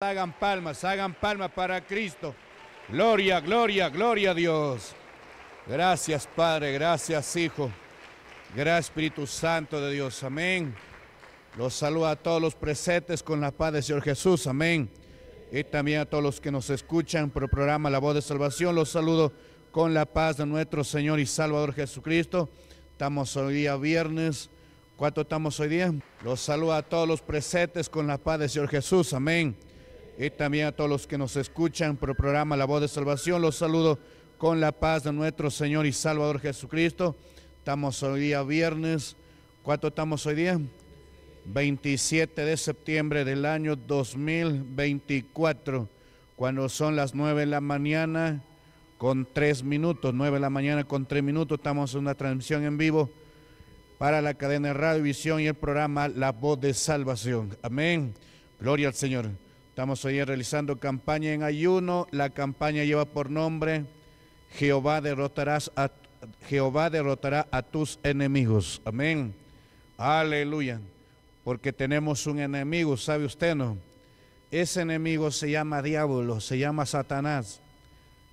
Hagan palmas, hagan palmas para Cristo. Gloria, gloria, gloria a Dios. Gracias Padre, gracias Hijo, gracias Espíritu Santo de Dios. Amén. Los saludo a todos los presentes con la paz de Señor Jesús. Amén. Y también a todos los que nos escuchan por el programa La Voz de Salvación. Los saludo con la paz de nuestro Señor y Salvador Jesucristo. Estamos hoy día viernes. ¿Cuánto estamos hoy día? Los saludo a todos los presentes con la paz de Señor Jesús. Amén y también a todos los que nos escuchan por el programa La Voz de Salvación. Los saludo con la paz de nuestro Señor y Salvador Jesucristo. Estamos hoy día viernes. ¿Cuánto estamos hoy día? 27 de septiembre del año 2024, cuando son las 9 de la mañana con 3 minutos. 9 de la mañana con 3 minutos. Estamos en una transmisión en vivo para la cadena Radio Visión y el programa La Voz de Salvación. Amén. Gloria al Señor. Estamos hoy realizando campaña en ayuno. La campaña lleva por nombre Jehová derrotarás a, Jehová derrotará a tus enemigos. Amén. Aleluya. Porque tenemos un enemigo, ¿sabe usted no? Ese enemigo se llama diablo, se llama Satanás.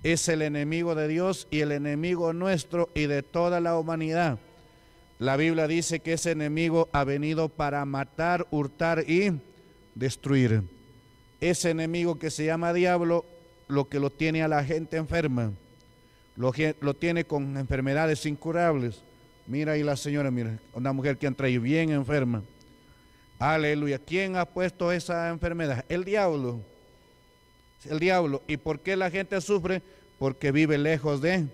Es el enemigo de Dios y el enemigo nuestro y de toda la humanidad. La Biblia dice que ese enemigo ha venido para matar, hurtar y destruir ese enemigo que se llama diablo, lo que lo tiene a la gente enferma, lo, lo tiene con enfermedades incurables. Mira ahí la señora, mira, una mujer que entra traído bien enferma. Aleluya. ¿Quién ha puesto esa enfermedad? El diablo. El diablo. ¿Y por qué la gente sufre? Porque vive lejos de,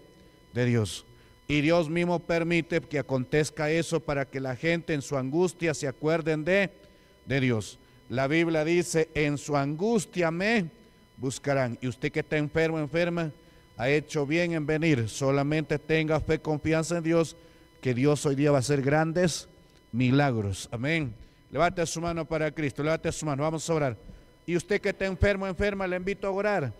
de Dios. Y Dios mismo permite que acontezca eso para que la gente en su angustia se acuerden de, de Dios. La Biblia dice, en su angustia me buscarán. Y usted que está enfermo, enferma, ha hecho bien en venir. Solamente tenga fe, confianza en Dios, que Dios hoy día va a hacer grandes milagros. Amén. Levante su mano para Cristo, levante su mano, vamos a orar. Y usted que está enfermo, enferma, le invito a orar.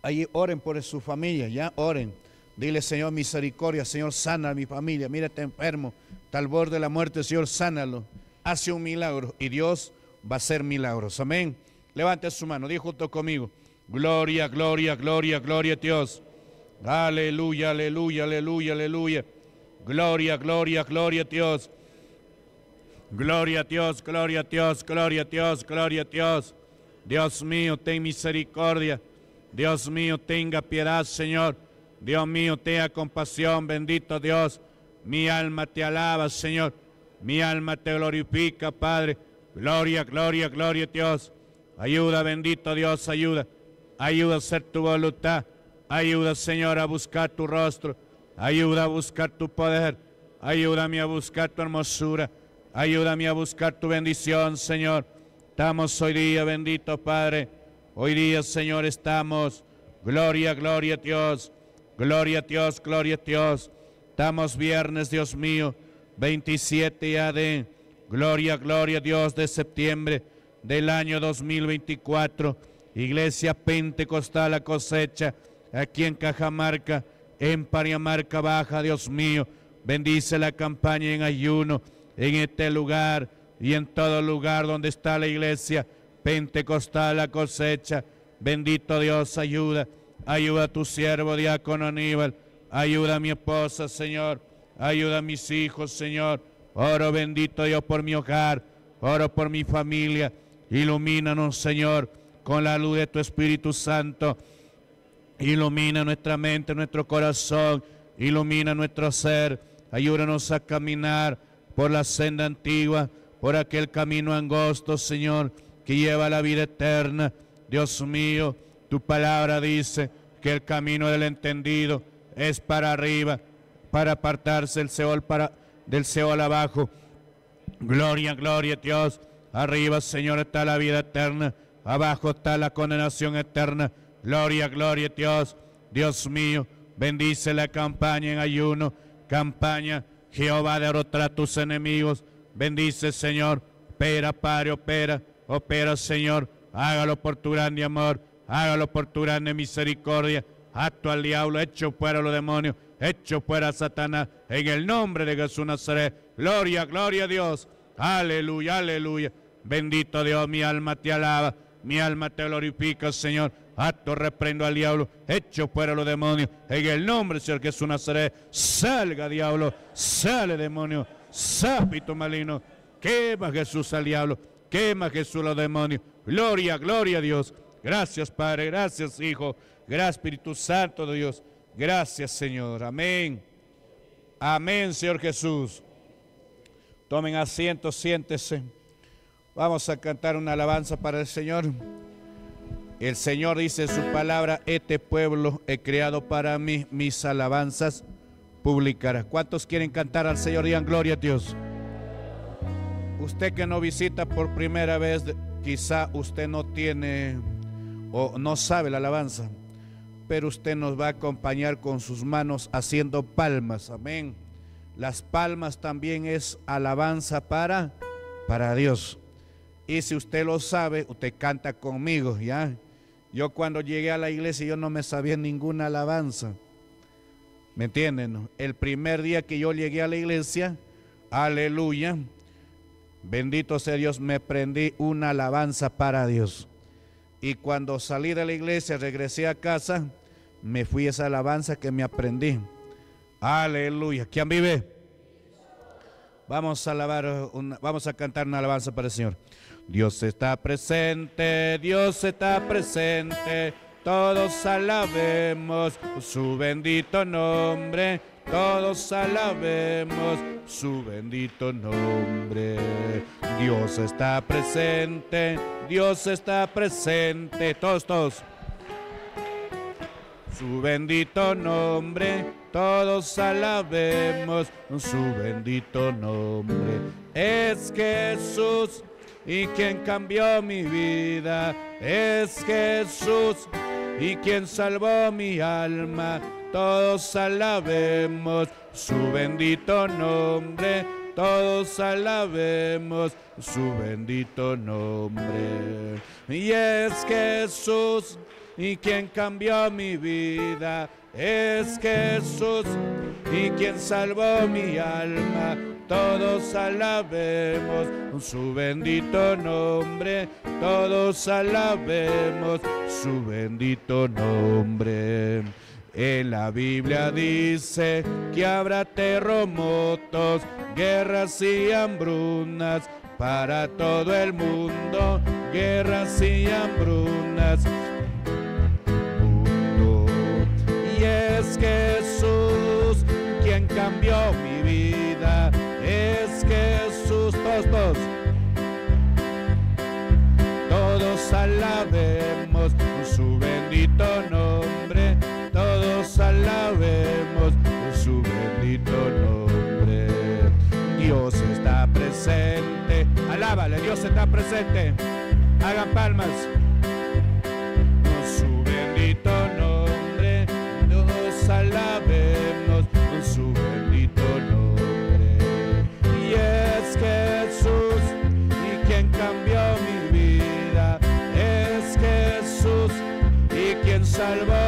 Allí oren por su familia, ya oren. Dile, Señor, misericordia, Señor, sana a mi familia. Mírate, enfermo, Tal al borde de la muerte, Señor, sánalo. Hace un milagro y Dios va a ser milagros. Amén. Levante su mano, di junto conmigo. Gloria, gloria, gloria, gloria a Dios. Aleluya, aleluya, aleluya, aleluya. Gloria, gloria, gloria a Dios. Gloria a Dios, gloria a Dios, gloria a Dios, gloria a Dios. Dios mío, ten misericordia. Dios mío, tenga piedad, Señor. Dios mío, tenga compasión, bendito Dios. Mi alma te alaba, Señor. Mi alma te glorifica, Padre. Gloria, gloria, gloria Dios. Ayuda, bendito Dios, ayuda. Ayuda a hacer tu voluntad. Ayuda, Señor, a buscar tu rostro. Ayuda a buscar tu poder. Ayúdame a buscar tu hermosura. Ayúdame a buscar tu bendición, Señor. Estamos hoy día, bendito Padre. Hoy día, Señor, estamos. Gloria, gloria a Dios. Gloria a Dios, gloria a Dios. Estamos viernes, Dios mío, 27 ya de Gloria, gloria a Dios de septiembre del año 2024. Iglesia Pentecostal La Cosecha, aquí en Cajamarca, en Pariamarca Baja, Dios mío. Bendice la campaña en ayuno en este lugar y en todo lugar donde está la iglesia Pentecostal La Cosecha. Bendito Dios, ayuda. Ayuda a tu siervo, diácono Aníbal. Ayuda a mi esposa, Señor. Ayuda a mis hijos, Señor Oro bendito Dios por mi hogar, oro por mi familia. Ilumínanos, Señor, con la luz de tu Espíritu Santo. Ilumina nuestra mente, nuestro corazón, ilumina nuestro ser. Ayúdanos a caminar por la senda antigua, por aquel camino angosto, Señor, que lleva a la vida eterna. Dios mío, tu palabra dice que el camino del entendido es para arriba, para apartarse el Seol, para del al abajo. Gloria, gloria Dios. Arriba, Señor, está la vida eterna. Abajo está la condenación eterna. Gloria, gloria Dios. Dios mío, bendice la campaña en ayuno. Campaña, Jehová derrotará a tus enemigos. Bendice, Señor. Opera, Padre, opera. Opera, Señor. Hágalo por tu grande amor. Hágalo por tu grande misericordia. Acto al diablo, hecho fuera los demonios Hecho fuera Satanás en el nombre de Jesús Nazaret. Gloria, gloria a Dios. Aleluya, aleluya. Bendito Dios, mi alma te alaba. Mi alma te glorifica, Señor. Acto reprendo al diablo. Hecho fuera los demonios. En el nombre del Señor Jesús Nazaret. Salga, diablo. Sale, demonio. Sápito maligno. Quema Jesús al diablo. Quema Jesús los demonios. Gloria, gloria a Dios. Gracias, Padre. Gracias, Hijo. Gracias, Espíritu Santo de Dios. Gracias, Señor. Amén. Amén, Señor Jesús. Tomen asiento, siéntese. Vamos a cantar una alabanza para el Señor. El Señor dice en su palabra, este pueblo he creado para mí, mis alabanzas publicará. ¿Cuántos quieren cantar al Señor? Digan gloria a Dios. Usted que no visita por primera vez, quizá usted no tiene o no sabe la alabanza pero usted nos va a acompañar con sus manos haciendo palmas. Amén. Las palmas también es alabanza para, para Dios. Y si usted lo sabe, usted canta conmigo, ¿ya? Yo cuando llegué a la iglesia yo no me sabía ninguna alabanza. ¿Me entienden? El primer día que yo llegué a la iglesia, aleluya, bendito sea Dios, me prendí una alabanza para Dios. Y cuando salí de la iglesia, regresé a casa, me fui esa alabanza que me aprendí. Aleluya. ¿Quién vive? Vamos a vamos a cantar una alabanza para el Señor. Dios está presente, Dios está presente. Todos alabemos su bendito nombre todos alabemos su bendito nombre. Dios está presente, Dios está presente, todos, todos. Su bendito nombre, todos alabemos su bendito nombre. Es Jesús y quien cambió mi vida, es Jesús y quien salvó mi alma todos alabemos su bendito nombre, todos alabemos su bendito nombre. Y es Jesús y quien cambió mi vida, es Jesús y quien salvó mi alma. Todos alabemos su bendito nombre, todos alabemos su bendito nombre. En la Biblia dice que habrá terremotos, guerras y hambrunas para todo el mundo, guerras y hambrunas. Y es Jesús quien cambió mi vida, es Jesús, todos, todos, todos alabemos su Alábale, Dios está presente. Hagan palmas. Con su bendito nombre, nos alabemos. Con su bendito nombre. Y es Jesús, y quien cambió mi vida. Es Jesús, y quien salvó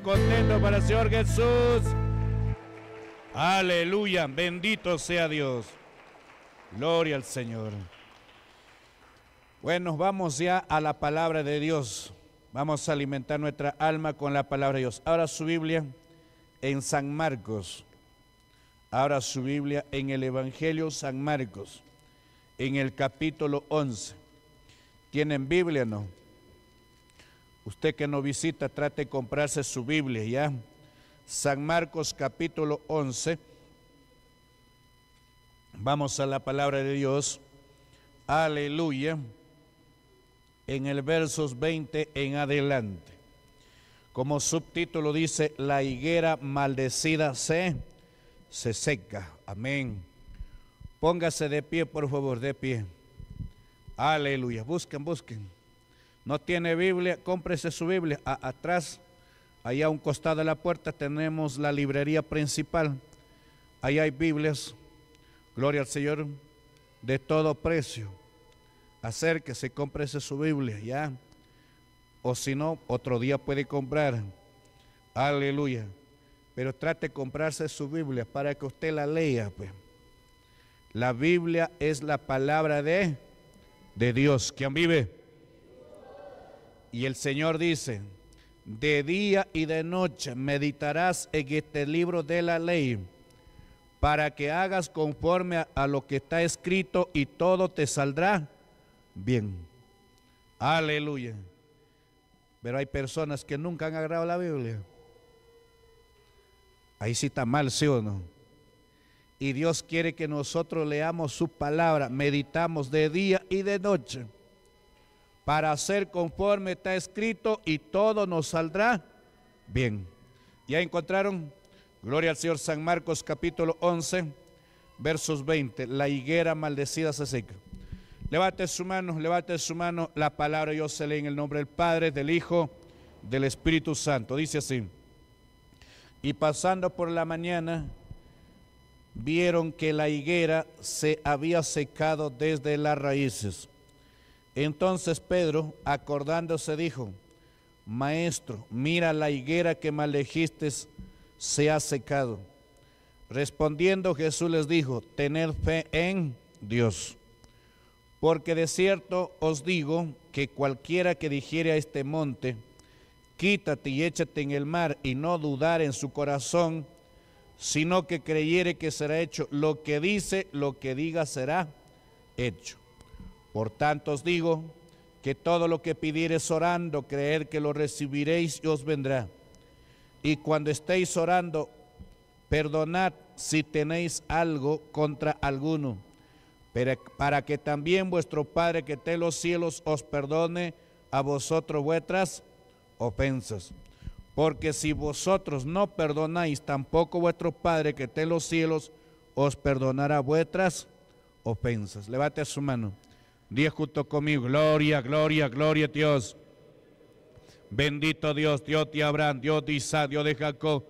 contento para el Señor Jesús. Aleluya, bendito sea Dios. Gloria al Señor. Bueno, vamos ya a la palabra de Dios. Vamos a alimentar nuestra alma con la palabra de Dios. Ahora su Biblia en San Marcos. Ahora su Biblia en el Evangelio San Marcos, en el capítulo 11. ¿Tienen Biblia no? Usted que no visita, trate de comprarse su Biblia, ¿ya? San Marcos capítulo 11. Vamos a la palabra de Dios. Aleluya. En el versos 20 en adelante. Como subtítulo dice, la higuera maldecida se, se seca. Amén. Póngase de pie, por favor, de pie. Aleluya. Busquen, busquen. No tiene Biblia, cómprese su Biblia. atrás, allá a un costado de la puerta, tenemos la librería principal. Ahí hay Biblias, gloria al Señor, de todo precio. Acérquese, cómprese su Biblia, ya. O si no, otro día puede comprar. Aleluya. Pero trate de comprarse su Biblia para que usted la lea. Pues. La Biblia es la palabra de, de Dios. ¿Quién vive? Y el Señor dice, de día y de noche meditarás en este libro de la ley, para que hagas conforme a, lo que está escrito y todo te saldrá bien. Aleluya. Pero hay personas que nunca han agarrado la Biblia. Ahí sí está mal, sí o no. Y Dios quiere que nosotros leamos su palabra, meditamos de día y de noche para hacer conforme está escrito y todo nos saldrá bien. ¿Ya encontraron? Gloria al Señor San Marcos capítulo 11, versos 20. La higuera maldecida se seca. Levante su mano, levante su mano. La palabra yo se lee en el nombre del Padre, del Hijo, del Espíritu Santo. Dice así. Y pasando por la mañana, vieron que la higuera se había secado desde las raíces. Entonces Pedro, acordándose, dijo, Maestro, mira la higuera que elegiste se ha secado. Respondiendo Jesús les dijo, tened fe en Dios. Porque de cierto os digo que cualquiera que dijere a este monte, quítate y échate en el mar y no dudar en su corazón, sino que creyere que será hecho lo que dice, lo que diga será hecho. Por tanto os digo que todo lo que pidiereis orando, creed que lo recibiréis y os vendrá. Y cuando estéis orando, perdonad si tenéis algo contra alguno, para que también vuestro Padre que esté en los cielos os perdone a vosotros vuestras ofensas. Porque si vosotros no perdonáis, tampoco vuestro Padre que esté en los cielos os perdonará vuestras ofensas. Levate su mano. Dios junto conmigo. Gloria, gloria, gloria a Dios. Bendito Dios, Dios de Abraham, Dios de Isaac, Dios de Jacob.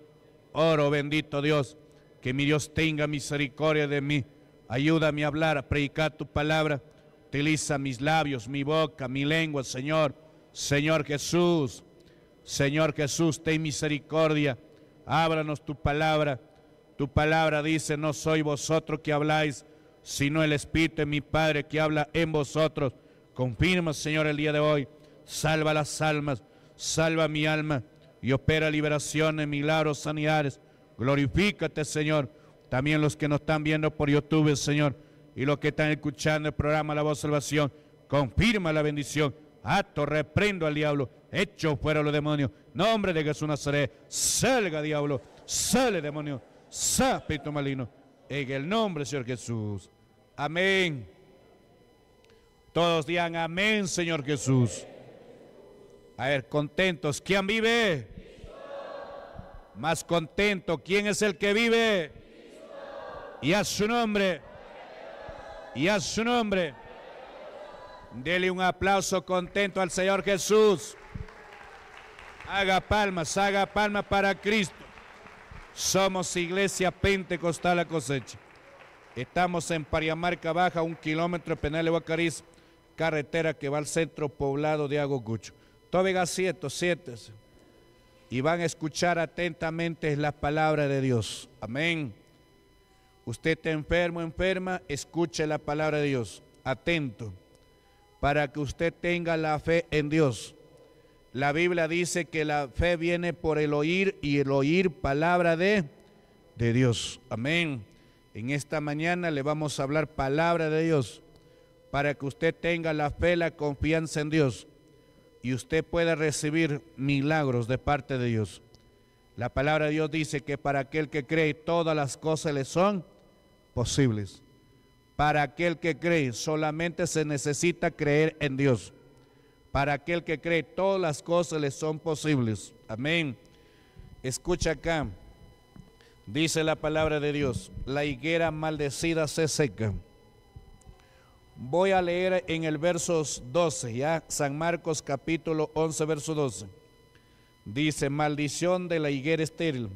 Oro, bendito Dios, que mi Dios tenga misericordia de mí. Ayúdame a hablar, a predicar tu palabra. Utiliza mis labios, mi boca, mi lengua, Señor. Señor Jesús, Señor Jesús, ten misericordia. Ábranos tu palabra. Tu palabra dice, no soy vosotros que habláis, sino el Espíritu de mi Padre que habla en vosotros. Confirma, Señor, el día de hoy. Salva las almas, salva mi alma y opera liberaciones, milagros, sanidades. Glorifícate, Señor. También los que nos están viendo por YouTube, Señor, y los que están escuchando el programa La Voz Salvación, confirma la bendición. Acto, reprendo al diablo. Hecho fuera los demonios. Nombre de Jesús Nazaret. Salga, diablo. Sale, demonio. sápito espíritu maligno en el nombre, Señor Jesús. Amén. Todos digan amén, Señor Jesús. A ver, contentos. ¿Quién vive? Más contento. ¿Quién es el que vive? Y a su nombre. Y a su nombre. Dele un aplauso contento al Señor Jesús. Haga palmas, haga palmas para Cristo. Somos Iglesia Pentecostal a Cosecha. Estamos en Pariamarca Baja, un kilómetro de Penal de Guacariz, carretera que va al centro poblado de Agogucho. Todavía siete, siete. Y van a escuchar atentamente la palabra de Dios. Amén. Usted está enfermo, enferma, escuche la palabra de Dios. Atento. Para que usted tenga la fe en Dios la Biblia dice que la fe viene por el oír y el oír palabra de, de Dios. Amén. En esta mañana le vamos a hablar palabra de Dios para que usted tenga la fe, la confianza en Dios y usted pueda recibir milagros de parte de Dios. La palabra de Dios dice que para aquel que cree todas las cosas le son posibles. Para aquel que cree solamente se necesita creer en Dios. Para aquel que cree, todas las cosas le son posibles. Amén. Escucha acá. Dice la palabra de Dios, la higuera maldecida se seca. Voy a leer en el verso 12, ya San Marcos capítulo 11, verso 12. Dice, maldición de la higuera estéril.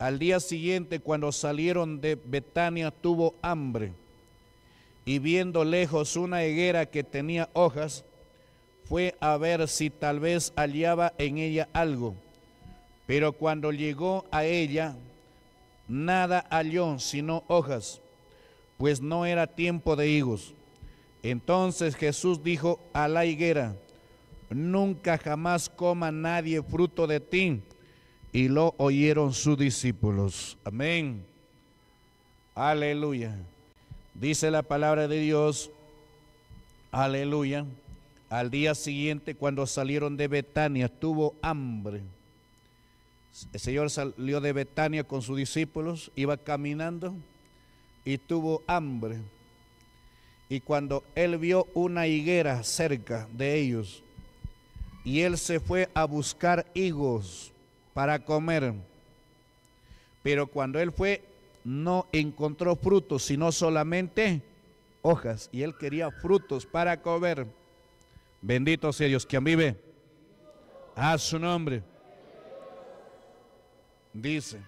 Al día siguiente, cuando salieron de Betania, tuvo hambre. Y viendo lejos una higuera que tenía hojas, fue a ver si tal vez hallaba en ella algo, pero cuando llegó a ella, nada halló sino hojas, pues no era tiempo de higos. Entonces Jesús dijo a la higuera, nunca jamás coma nadie fruto de ti. Y lo oyeron sus discípulos. Amén. Aleluya. Dice la palabra de Dios. Aleluya. Al día siguiente, cuando salieron de Betania, tuvo hambre. El Señor salió de Betania con sus discípulos, iba caminando y tuvo hambre. Y cuando él vio una higuera cerca de ellos, y él se fue a buscar higos para comer. Pero cuando él fue, no encontró frutos, sino solamente hojas. Y él quería frutos para comer. Bendito sea Dios. quien vive? A su nombre. Dice,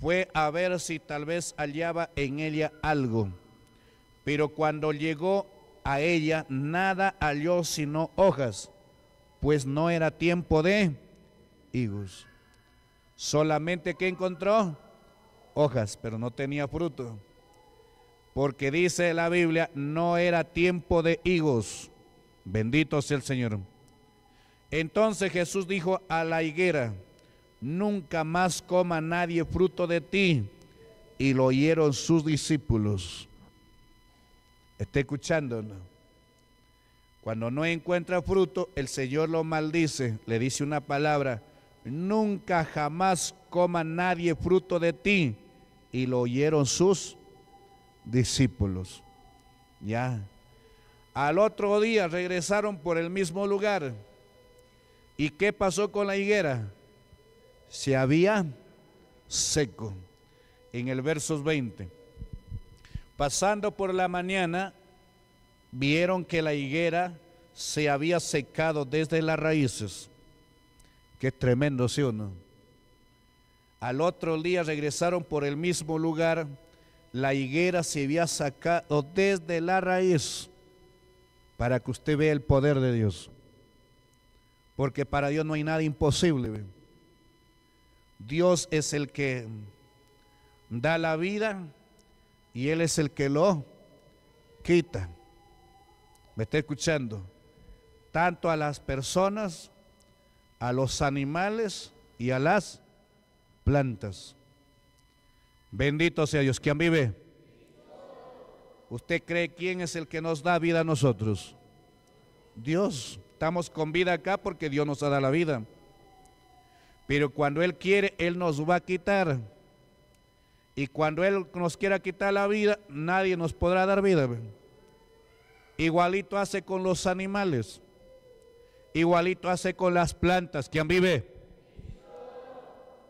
fue a ver si tal vez hallaba en ella algo, pero cuando llegó a ella nada halló sino hojas, pues no era tiempo de higos. Solamente que encontró hojas, pero no tenía fruto. Porque dice la Biblia, no era tiempo de higos. Bendito sea el Señor. Entonces Jesús dijo a la higuera, nunca más coma nadie fruto de ti. Y lo oyeron sus discípulos. Está escuchando. Cuando no encuentra fruto, el Señor lo maldice, le dice una palabra, nunca jamás coma nadie fruto de ti. Y lo oyeron sus discípulos. Ya. Al otro día regresaron por el mismo lugar. ¿Y qué pasó con la higuera? Se había seco. En el verso 20. Pasando por la mañana, vieron que la higuera se había secado desde las raíces. Qué tremendo, ¿sí o no? Al otro día regresaron por el mismo lugar. La higuera se había sacado desde la raíz para que usted vea el poder de Dios. Porque para Dios no hay nada imposible. Dios es el que da la vida y Él es el que lo quita. ¿Me está escuchando? Tanto a las personas, a los animales y a las plantas. Bendito sea Dios. ¿Quién vive? ¿Usted cree quién es el que nos da vida a nosotros? Dios. Estamos con vida acá porque Dios nos ha dado la vida. Pero cuando Él quiere, Él nos va a quitar. Y cuando Él nos quiera quitar la vida, nadie nos podrá dar vida. Igualito hace con los animales. Igualito hace con las plantas. ¿Quién vive?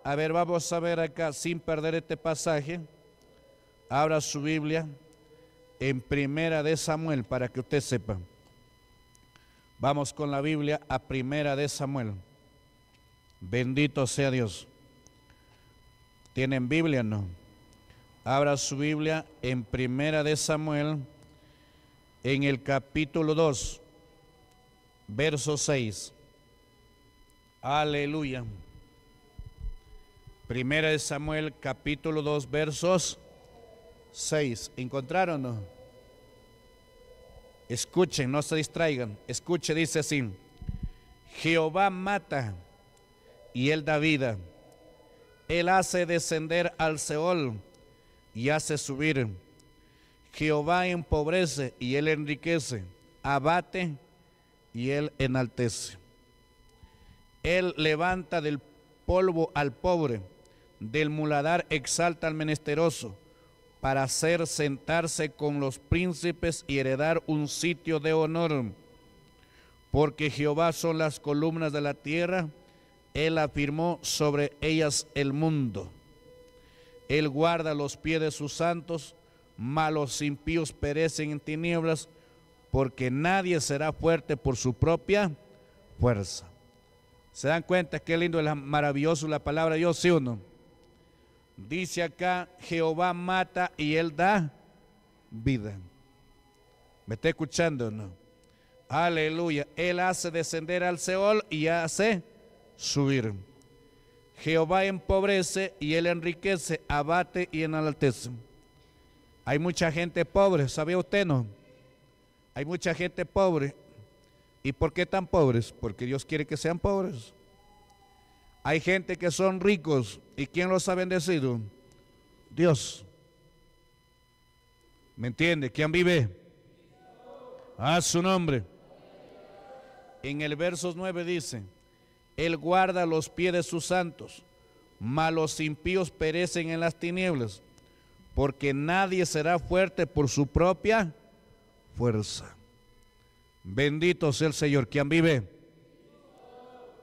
A ver, vamos a ver acá, sin perder este pasaje. Abra su Biblia en Primera de Samuel, para que usted sepa. Vamos con la Biblia a Primera de Samuel. Bendito sea Dios. ¿Tienen Biblia no? Abra su Biblia en Primera de Samuel, en el capítulo 2, verso 6. Aleluya. Primera de Samuel, capítulo 2, versos 6. ¿Encontraron? Escuchen, no se distraigan. Escuche, dice así. Jehová mata y él da vida. Él hace descender al Seol y hace subir. Jehová empobrece y él enriquece. Abate y él enaltece. Él levanta del polvo al pobre, del muladar exalta al menesteroso para hacer sentarse con los príncipes y heredar un sitio de honor. Porque Jehová son las columnas de la tierra, Él afirmó sobre ellas el mundo. Él guarda los pies de sus santos, malos impíos perecen en tinieblas, porque nadie será fuerte por su propia fuerza. ¿Se dan cuenta qué lindo es maravilloso la palabra de Dios, sí o Dice acá, Jehová mata y él da vida. ¿Me está escuchando no? Aleluya. Él hace descender al Seol y hace subir. Jehová empobrece y él enriquece, abate y enaltece. Hay mucha gente pobre, ¿sabía usted no? Hay mucha gente pobre. ¿Y por qué tan pobres? Porque Dios quiere que sean pobres. Hay gente que son ricos y ¿quién los ha bendecido? Dios. ¿Me entiende? ¿Quién vive? A su nombre. En el verso 9 dice, Él guarda los pies de sus santos, ...malos impíos perecen en las tinieblas, porque nadie será fuerte por su propia fuerza. Bendito sea el Señor, quien vive.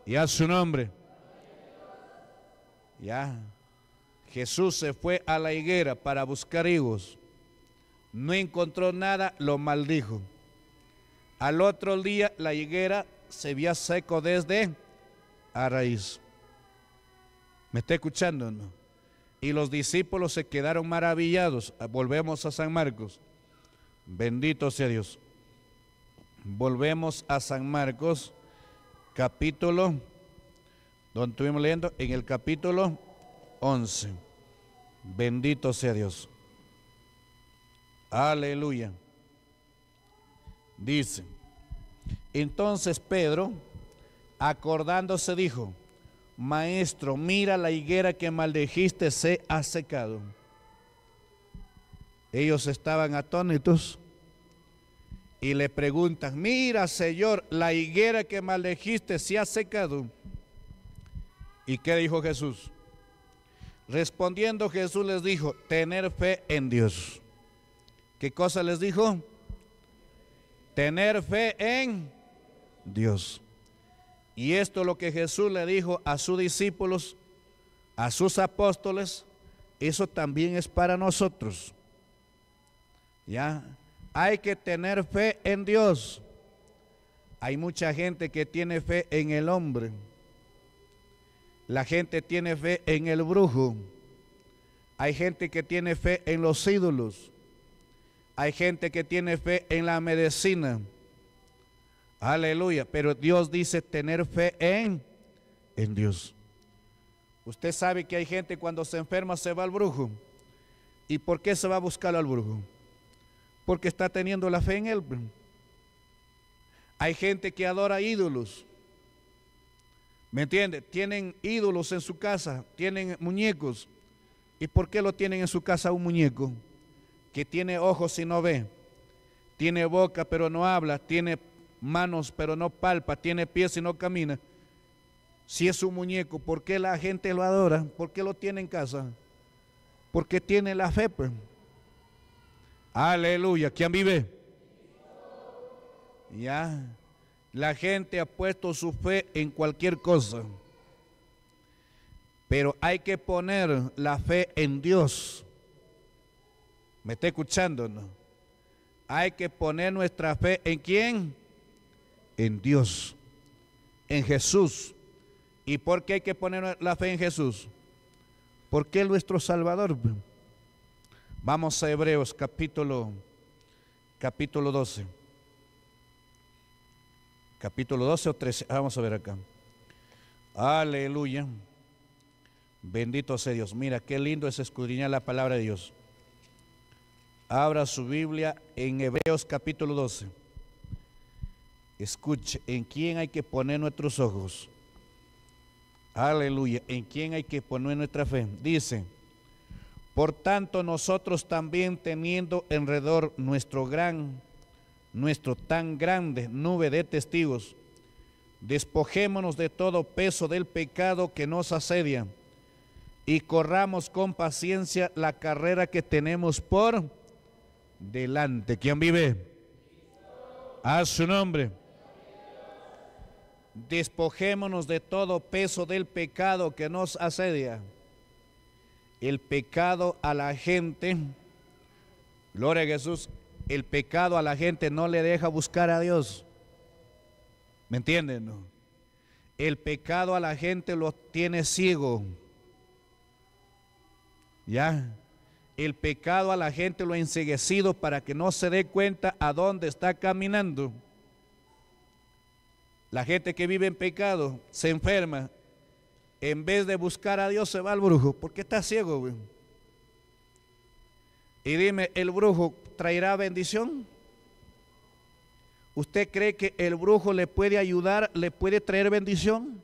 Y a su nombre. Ya. Jesús se fue a la higuera para buscar higos. No encontró nada, lo maldijo. Al otro día la higuera se vio seco desde a raíz. ¿Me está escuchando? No? Y los discípulos se quedaron maravillados. Volvemos a San Marcos. Bendito sea Dios. Volvemos a San Marcos, capítulo donde estuvimos leyendo en el capítulo 11. Bendito sea Dios. Aleluya. Dice, entonces Pedro, acordándose, dijo, Maestro, mira la higuera que maldejiste se ha secado. Ellos estaban atónitos y le preguntan, mira Señor, la higuera que maldejiste se ha secado. ¿Y qué dijo Jesús? Respondiendo Jesús les dijo, tener fe en Dios. ¿Qué cosa les dijo? Tener fe en Dios. Y esto lo que Jesús le dijo a sus discípulos, a sus apóstoles, eso también es para nosotros. ¿Ya? Hay que tener fe en Dios. Hay mucha gente que tiene fe en el hombre la gente tiene fe en el brujo. Hay gente que tiene fe en los ídolos. Hay gente que tiene fe en la medicina. Aleluya. Pero Dios dice tener fe en, en Dios. Usted sabe que hay gente cuando se enferma se va al brujo. ¿Y por qué se va a buscar al brujo? Porque está teniendo la fe en él. Hay gente que adora ídolos. ¿Me entiende? Tienen ídolos en su casa, tienen muñecos. ¿Y por qué lo tienen en su casa un muñeco? Que tiene ojos y no ve, tiene boca pero no habla, tiene manos pero no palpa, tiene pies y no camina. Si es un muñeco, ¿por qué la gente lo adora? ¿Por qué lo tiene en casa? Porque tiene la fe. Pues. Aleluya. ¿Quién vive? Ya. La gente ha puesto su fe en cualquier cosa. Pero hay que poner la fe en Dios. ¿Me está escuchando? No? Hay que poner nuestra fe en quién? En Dios, en Jesús. ¿Y por qué hay que poner la fe en Jesús? Porque es nuestro Salvador. Vamos a Hebreos capítulo capítulo 12 capítulo 12 o 13. Ah, vamos a ver acá. Aleluya. Bendito sea Dios. Mira, qué lindo es escudriñar la palabra de Dios. Abra su Biblia en Hebreos capítulo 12. Escuche, ¿en quién hay que poner nuestros ojos? Aleluya, ¿en quién hay que poner nuestra fe? Dice, por tanto nosotros también teniendo enredor nuestro gran nuestro tan grande nube de testigos. Despojémonos de todo peso del pecado que nos asedia y corramos con paciencia la carrera que tenemos por delante. ¿Quién vive? A su nombre. Despojémonos de todo peso del pecado que nos asedia. El pecado a la gente, gloria a Jesús, el pecado a la gente no le deja buscar a Dios. ¿Me entienden? El pecado a la gente lo tiene ciego. ¿Ya? El pecado a la gente lo ha enseguecido para que no se dé cuenta a dónde está caminando. La gente que vive en pecado se enferma. En vez de buscar a Dios se va al brujo, ¿Por qué está ciego. Y dime, el brujo, traerá bendición? ¿Usted cree que el brujo le puede ayudar, le puede traer bendición?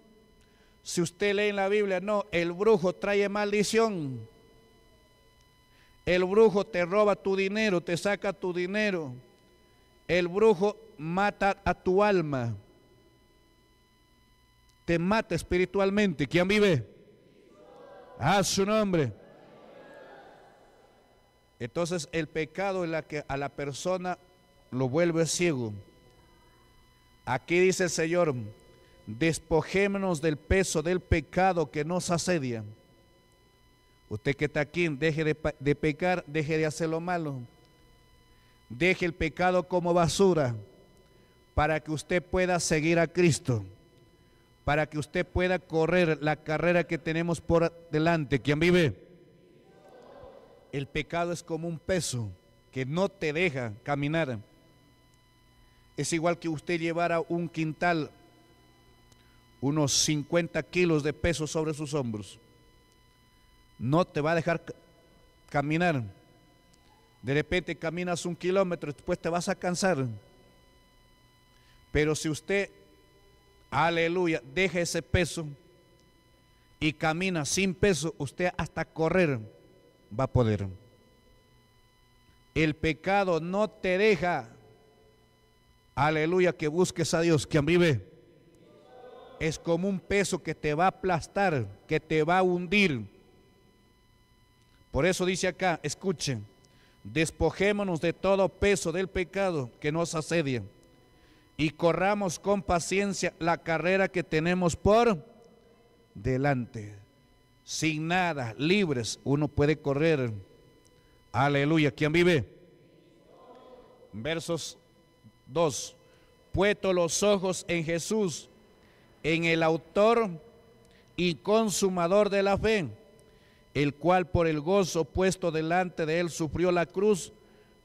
Si usted lee en la Biblia, no, el brujo trae maldición. El brujo te roba tu dinero, te saca tu dinero. El brujo mata a tu alma. Te mata espiritualmente. ¿Quién vive? A su nombre. Entonces el pecado es la que a la persona lo vuelve ciego. Aquí dice el Señor, despojémonos del peso del pecado que nos asedia. Usted que está aquí, deje de, de, pecar, deje de hacer lo malo. Deje el pecado como basura para que usted pueda seguir a Cristo, para que usted pueda correr la carrera que tenemos por delante. ¿Quién vive? el pecado es como un peso que no te deja caminar. Es igual que usted llevara un quintal, unos 50 kilos de peso sobre sus hombros. No te va a dejar caminar. De repente caminas un kilómetro, después te vas a cansar. Pero si usted, aleluya, deja ese peso y camina sin peso, usted hasta correr va a poder. El pecado no te deja, aleluya, que busques a Dios, que vive. Es como un peso que te va a aplastar, que te va a hundir. Por eso dice acá, escuchen, despojémonos de todo peso del pecado que nos asedia y corramos con paciencia la carrera que tenemos por delante sin nada, libres, uno puede correr. Aleluya, ¿quién vive? Versos 2. Puesto los ojos en Jesús, en el autor y consumador de la fe, el cual por el gozo puesto delante de él sufrió la cruz,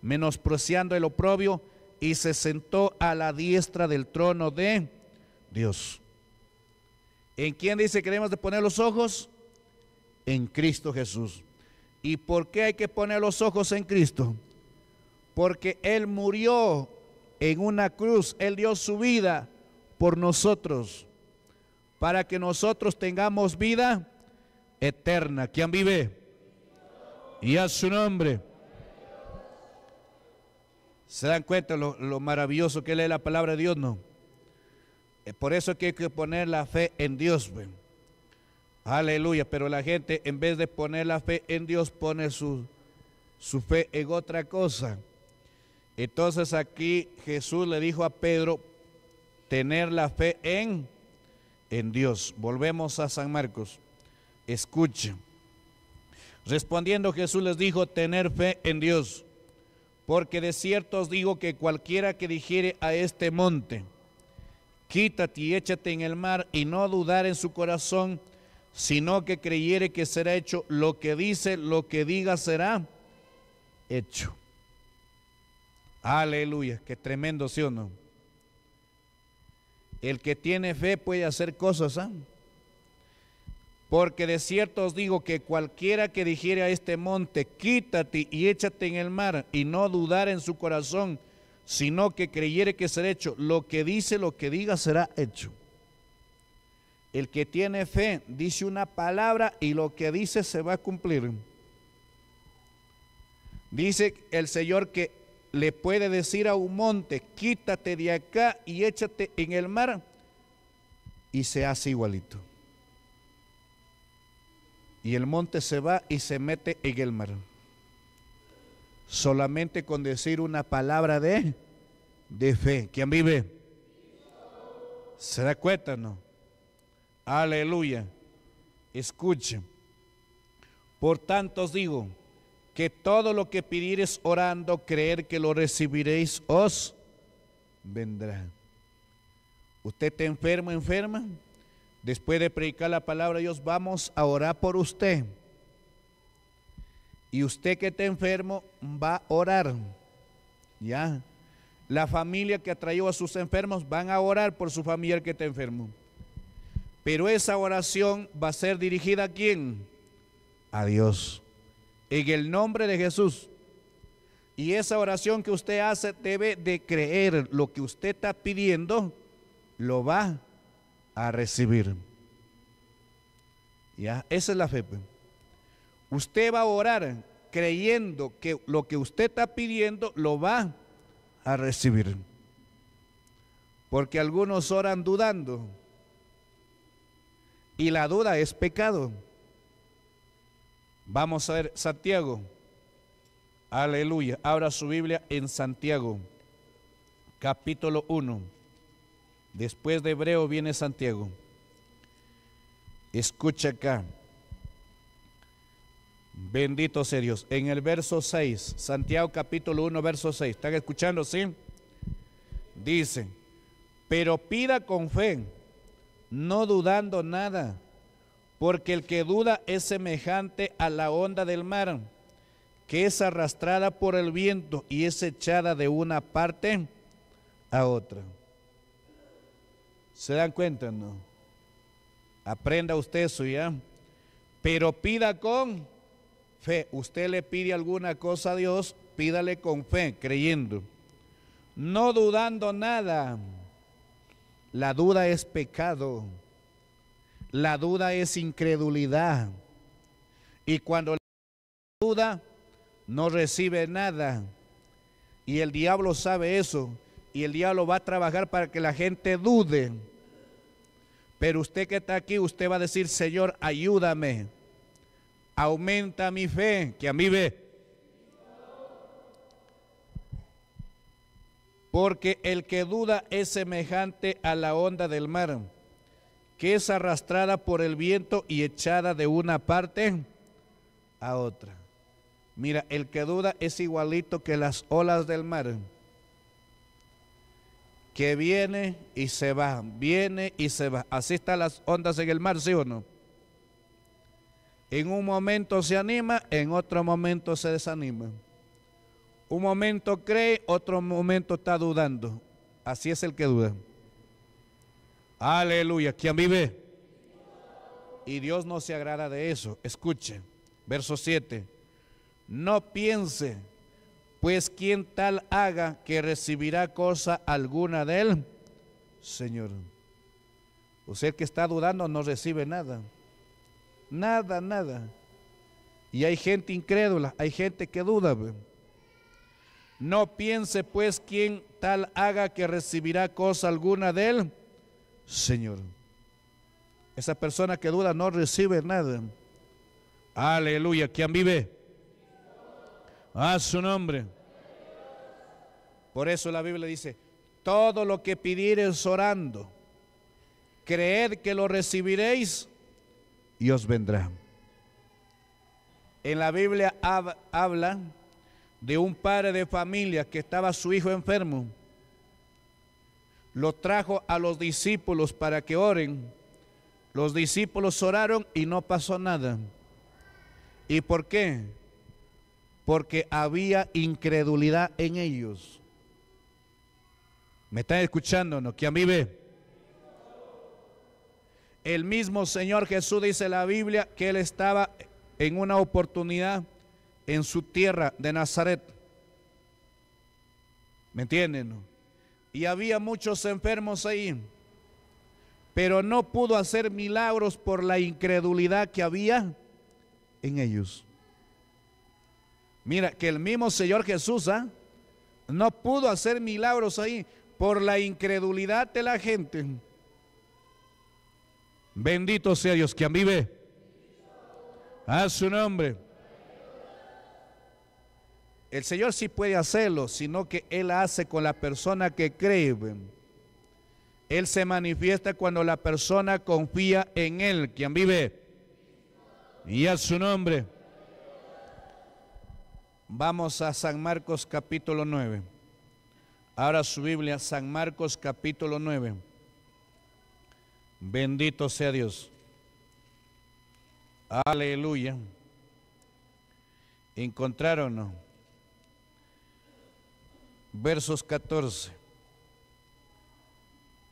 menospreciando el oprobio, y se sentó a la diestra del trono de Dios. ¿En quién dice queremos de poner los ojos? en Cristo Jesús. ¿Y por qué hay que poner los ojos en Cristo? Porque Él murió en una cruz, Él dio su vida por nosotros, para que nosotros tengamos vida eterna. ¿Quién vive? Y a su nombre. ¿Se dan cuenta lo, maravilloso que es la palabra de Dios? No. Por eso que hay que poner la fe en Dios. Aleluya, pero la gente en vez de poner la fe en Dios pone su, su fe en otra cosa. Entonces aquí Jesús le dijo a Pedro tener la fe en, en Dios. Volvemos a San Marcos. Escucha. Respondiendo Jesús les dijo tener fe en Dios. Porque de cierto os digo que cualquiera que digiere a este monte, quítate y échate en el mar y no dudar en su corazón, sino que creyere que será hecho lo que dice, lo que diga será hecho. Aleluya, qué tremendo, ¿sí o no? El que tiene fe puede hacer cosas, ¿ah? Porque de cierto os digo que cualquiera que dijere a este monte, quítate y échate en el mar, y no dudar en su corazón, sino que creyere que será hecho, lo que dice, lo que diga será hecho. El que tiene fe dice una palabra y lo que dice se va a cumplir. Dice el Señor que le puede decir a un monte, quítate de acá y échate en el mar y se hace igualito. Y el monte se va y se mete en el mar. Solamente con decir una palabra de, de fe. ¿Quién vive? ¿Se da cuenta no? Aleluya. Escuche. Por tanto os digo que todo lo que pidiereis orando, creer que lo recibiréis, os vendrá. Usted está enfermo, enferma. Después de predicar la palabra de Dios, vamos a orar por usted. Y usted que está enfermo va a orar. Ya. La familia que atrayó a sus enfermos van a orar por su familiar que está enfermo. Pero esa oración va a ser dirigida a quién? A Dios. En el nombre de Jesús. Y esa oración que usted hace debe de creer lo que usted está pidiendo, lo va a recibir. Ya, esa es la fe. Pues. Usted va a orar creyendo que lo que usted está pidiendo lo va a recibir. Porque algunos oran dudando y la duda es pecado. Vamos a ver Santiago. Aleluya. Abra su Biblia en Santiago, capítulo 1. Después de Hebreo viene Santiago. Escucha acá. Bendito sea Dios. En el verso 6, Santiago capítulo 1, verso 6. ¿Están escuchando? Sí. Dice, pero pida con fe no dudando nada, porque el que duda es semejante a la onda del mar, que es arrastrada por el viento y es echada de una parte a otra. ¿Se dan cuenta, no? Aprenda usted eso ya. Pero pida con fe. Usted le pide alguna cosa a Dios, pídale con fe, creyendo. No dudando nada. La duda es pecado. La duda es incredulidad. Y cuando la duda no recibe nada. Y el diablo sabe eso. Y el diablo va a trabajar para que la gente dude. Pero usted que está aquí, usted va a decir, Señor, ayúdame. Aumenta mi fe, que a mí ve Porque el que duda es semejante a la onda del mar, que es arrastrada por el viento y echada de una parte a otra. Mira, el que duda es igualito que las olas del mar, que viene y se va, viene y se va. Así están las ondas en el mar, ¿sí o no? En un momento se anima, en otro momento se desanima. Un momento cree, otro momento está dudando. Así es el que duda. Aleluya. ¿Quién vive? Y Dios no se agrada de eso. Escuche. Verso 7. No piense, pues quien tal haga que recibirá cosa alguna de él. Señor. el que está dudando no recibe nada. Nada, nada. Y hay gente incrédula, hay gente que duda. No piense pues quien tal haga que recibirá cosa alguna de él. Señor. Esa persona que duda no recibe nada. Aleluya, ¿quién vive? A su nombre. Por eso la Biblia dice, todo lo que pidiereis orando, creed que lo recibiréis y os vendrá. En la Biblia habla de un padre de familia que estaba su hijo enfermo, lo trajo a los discípulos para que oren. Los discípulos oraron y no pasó nada. ¿Y por qué? Porque había incredulidad en ellos. ¿Me están escuchando? ¿No? ¿Quién ve? El mismo Señor Jesús dice la Biblia que Él estaba en una oportunidad en su tierra de Nazaret. ¿Me entienden? Y había muchos enfermos ahí, pero no pudo hacer milagros por la incredulidad que había en ellos. Mira, que el mismo Señor Jesús ¿ah? no pudo hacer milagros ahí por la incredulidad de la gente. Bendito sea Dios, quien vive. A su nombre. El Señor sí puede hacerlo, sino que Él hace con la persona que cree. Él se manifiesta cuando la persona confía en Él, quien vive. Y a su nombre. Vamos a San Marcos capítulo 9. Ahora su Biblia, San Marcos capítulo 9. Bendito sea Dios. Aleluya. Encontraron versos 14.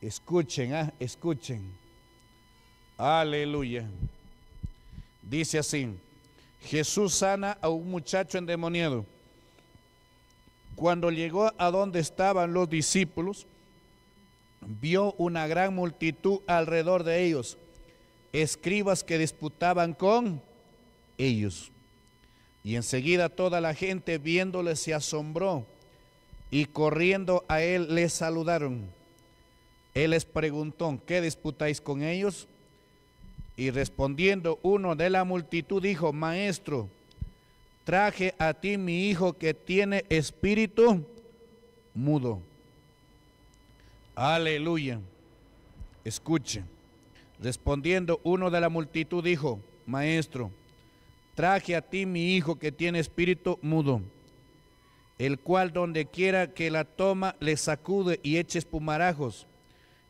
Escuchen, ah, escuchen. Aleluya. Dice así, Jesús sana a un muchacho endemoniado. Cuando llegó a donde estaban los discípulos, vio una gran multitud alrededor de ellos, escribas que disputaban con ellos. Y enseguida toda la gente viéndole se asombró y corriendo a él le saludaron. Él les preguntó, ¿qué disputáis con ellos? Y respondiendo uno de la multitud dijo, Maestro, traje a ti mi hijo que tiene espíritu mudo. Aleluya. Escuche. Respondiendo uno de la multitud dijo, Maestro, traje a ti mi hijo que tiene espíritu mudo el cual donde quiera que la toma le sacude y eche espumarajos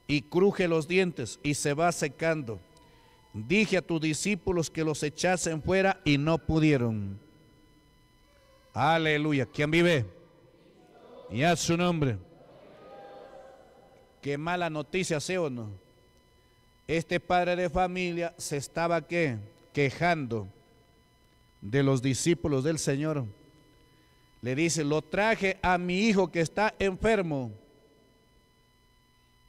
y cruje los dientes y se va secando. Dije a tus discípulos que los echasen fuera y no pudieron. Aleluya. ¿Quién vive? Y haz su nombre. Qué mala noticia, ¿sí o no? Este padre de familia se estaba ¿qué? quejando de los discípulos del Señor le dice, lo traje a mi hijo que está enfermo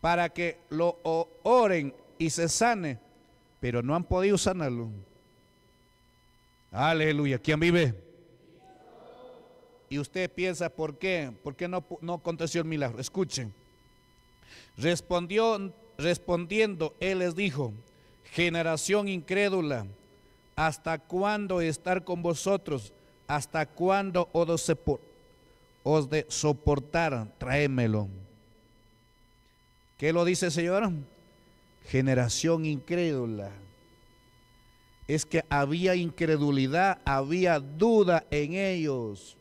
para que lo oren y se sane, pero no han podido sanarlo. Aleluya, ¿quién vive? Y usted piensa, ¿por qué? ¿Por qué no, no aconteció el milagro? Escuchen. Respondió, respondiendo, él les dijo, generación incrédula, ¿hasta cuándo estar con vosotros? ¿Hasta cuándo oh os de soportar? Tráemelo. ¿Qué lo dice Señor? Generación incrédula. Es que había incredulidad, había duda en ellos.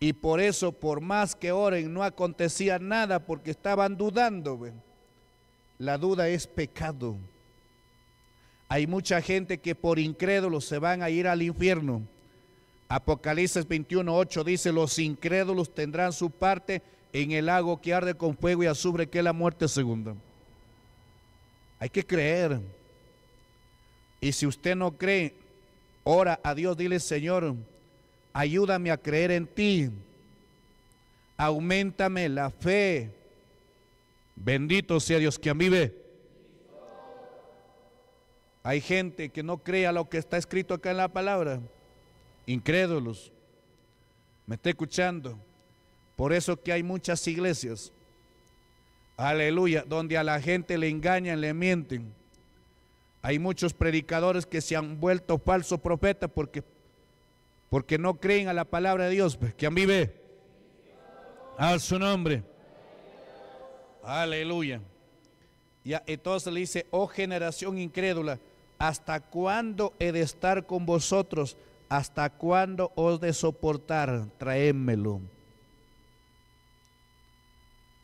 Y por eso, por más que oren, no acontecía nada porque estaban dudando. La duda es pecado. Hay mucha gente que por incrédulos se van a ir al infierno. Apocalipsis 8 dice, los incrédulos tendrán su parte en el lago que arde con fuego y azufre, que es la muerte segunda. Hay que creer. Y si usted no cree, ora a Dios, dile, Señor, ayúdame a creer en ti. Aumentame la fe. Bendito sea Dios que a hay gente que no crea lo que está escrito acá en la palabra. Incrédulos. Me está escuchando. Por eso que hay muchas iglesias. Aleluya. Donde a la gente le engañan, le mienten. Hay muchos predicadores que se han vuelto falsos profetas porque, porque no creen a la palabra de Dios. Pues, que vive? mí A su nombre. Aleluya. Y entonces le dice, oh generación incrédula. ¿Hasta cuándo he de estar con vosotros? ¿Hasta cuándo os de soportar? Traédmelo.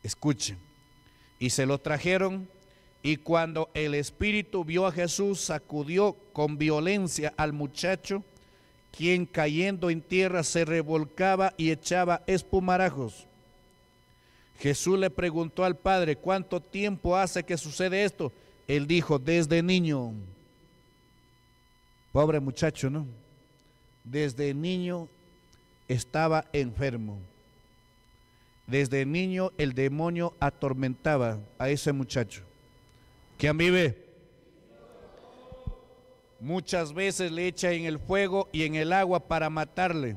Escuchen. Y se lo trajeron. Y cuando el espíritu vio a Jesús, sacudió con violencia al muchacho, quien cayendo en tierra se revolcaba y echaba espumarajos. Jesús le preguntó al padre, ¿cuánto tiempo hace que sucede esto? Él dijo, desde niño. Pobre muchacho, ¿no? Desde niño estaba enfermo. Desde niño el demonio atormentaba a ese muchacho. ¿Quién vive? Muchas veces le echa en el fuego y en el agua para matarle.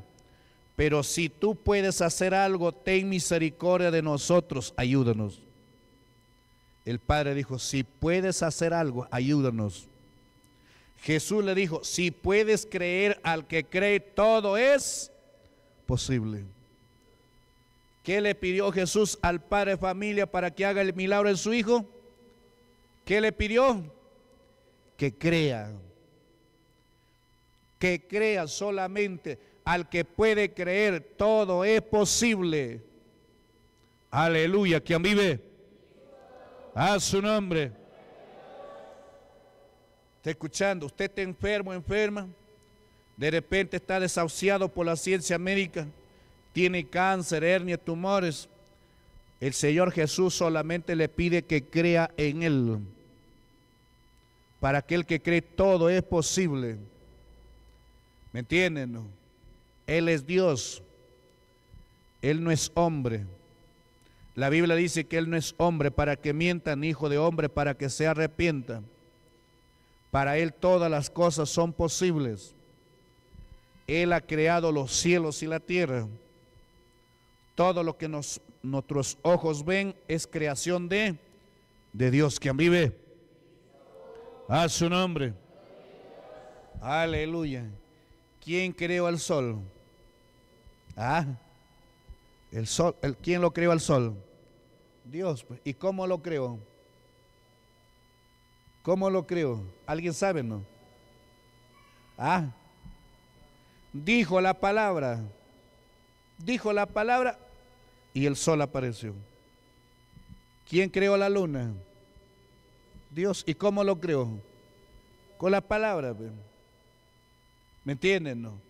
Pero si tú puedes hacer algo, ten misericordia de nosotros, ayúdanos. El padre dijo, si puedes hacer algo, ayúdanos. Jesús le dijo, si puedes creer al que cree, todo es posible. ¿Qué le pidió Jesús al padre de familia para que haga el milagro en su hijo? ¿Qué le pidió? Que crea. Que crea solamente. Al que puede creer, todo es posible. Aleluya, quien vive. A su nombre está escuchando, usted está enfermo, enferma, de repente está desahuciado por la ciencia médica, tiene cáncer, hernia, tumores. El Señor Jesús solamente le pide que crea en Él. Para aquel que cree todo es posible. ¿Me entienden? Él es Dios. Él no es hombre. La Biblia dice que Él no es hombre para que mientan, hijo de hombre para que se arrepienta. Para Él todas las cosas son posibles. Él ha creado los cielos y la tierra. Todo lo que nuestros ojos ven es creación de, de Dios, quien vive. A su nombre. Aleluya. ¿Quién creó al sol? Ah, el sol, ¿quién lo creó al sol? Dios. Pues, ¿Y cómo lo creó? ¿Cómo lo creó? ¿Alguien sabe, no? Ah, dijo la palabra, dijo la palabra y el sol apareció. ¿Quién creó la luna? Dios. ¿Y cómo lo creó? Con la palabra. ¿Me entienden? No?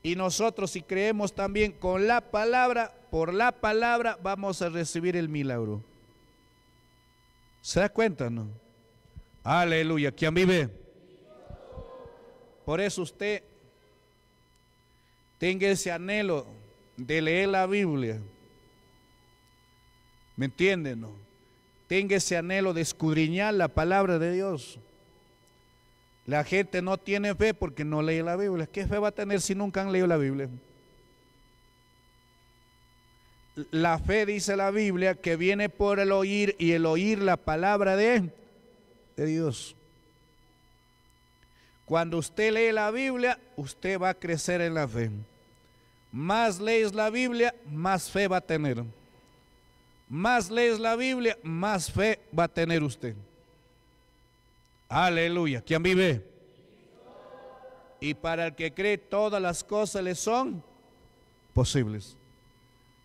Y nosotros si creemos también con la palabra, por la palabra vamos a recibir el milagro. ¿Se da cuenta, no? Aleluya. ¿Quién vive? Por eso usted tenga ese anhelo de leer la Biblia. ¿Me entienden? Tenga ese anhelo de escudriñar la palabra de Dios. La gente no tiene fe porque no lee la Biblia. ¿Qué fe va a tener si nunca han leído la Biblia? La fe, dice la Biblia, que viene por el oír y el oír la palabra de de Dios. Cuando usted lee la Biblia, usted va a crecer en la fe. Más lees la Biblia, más fe va a tener. Más lees la Biblia, más fe va a tener usted. Aleluya. ¿Quién vive? Y para el que cree, todas las cosas le son posibles.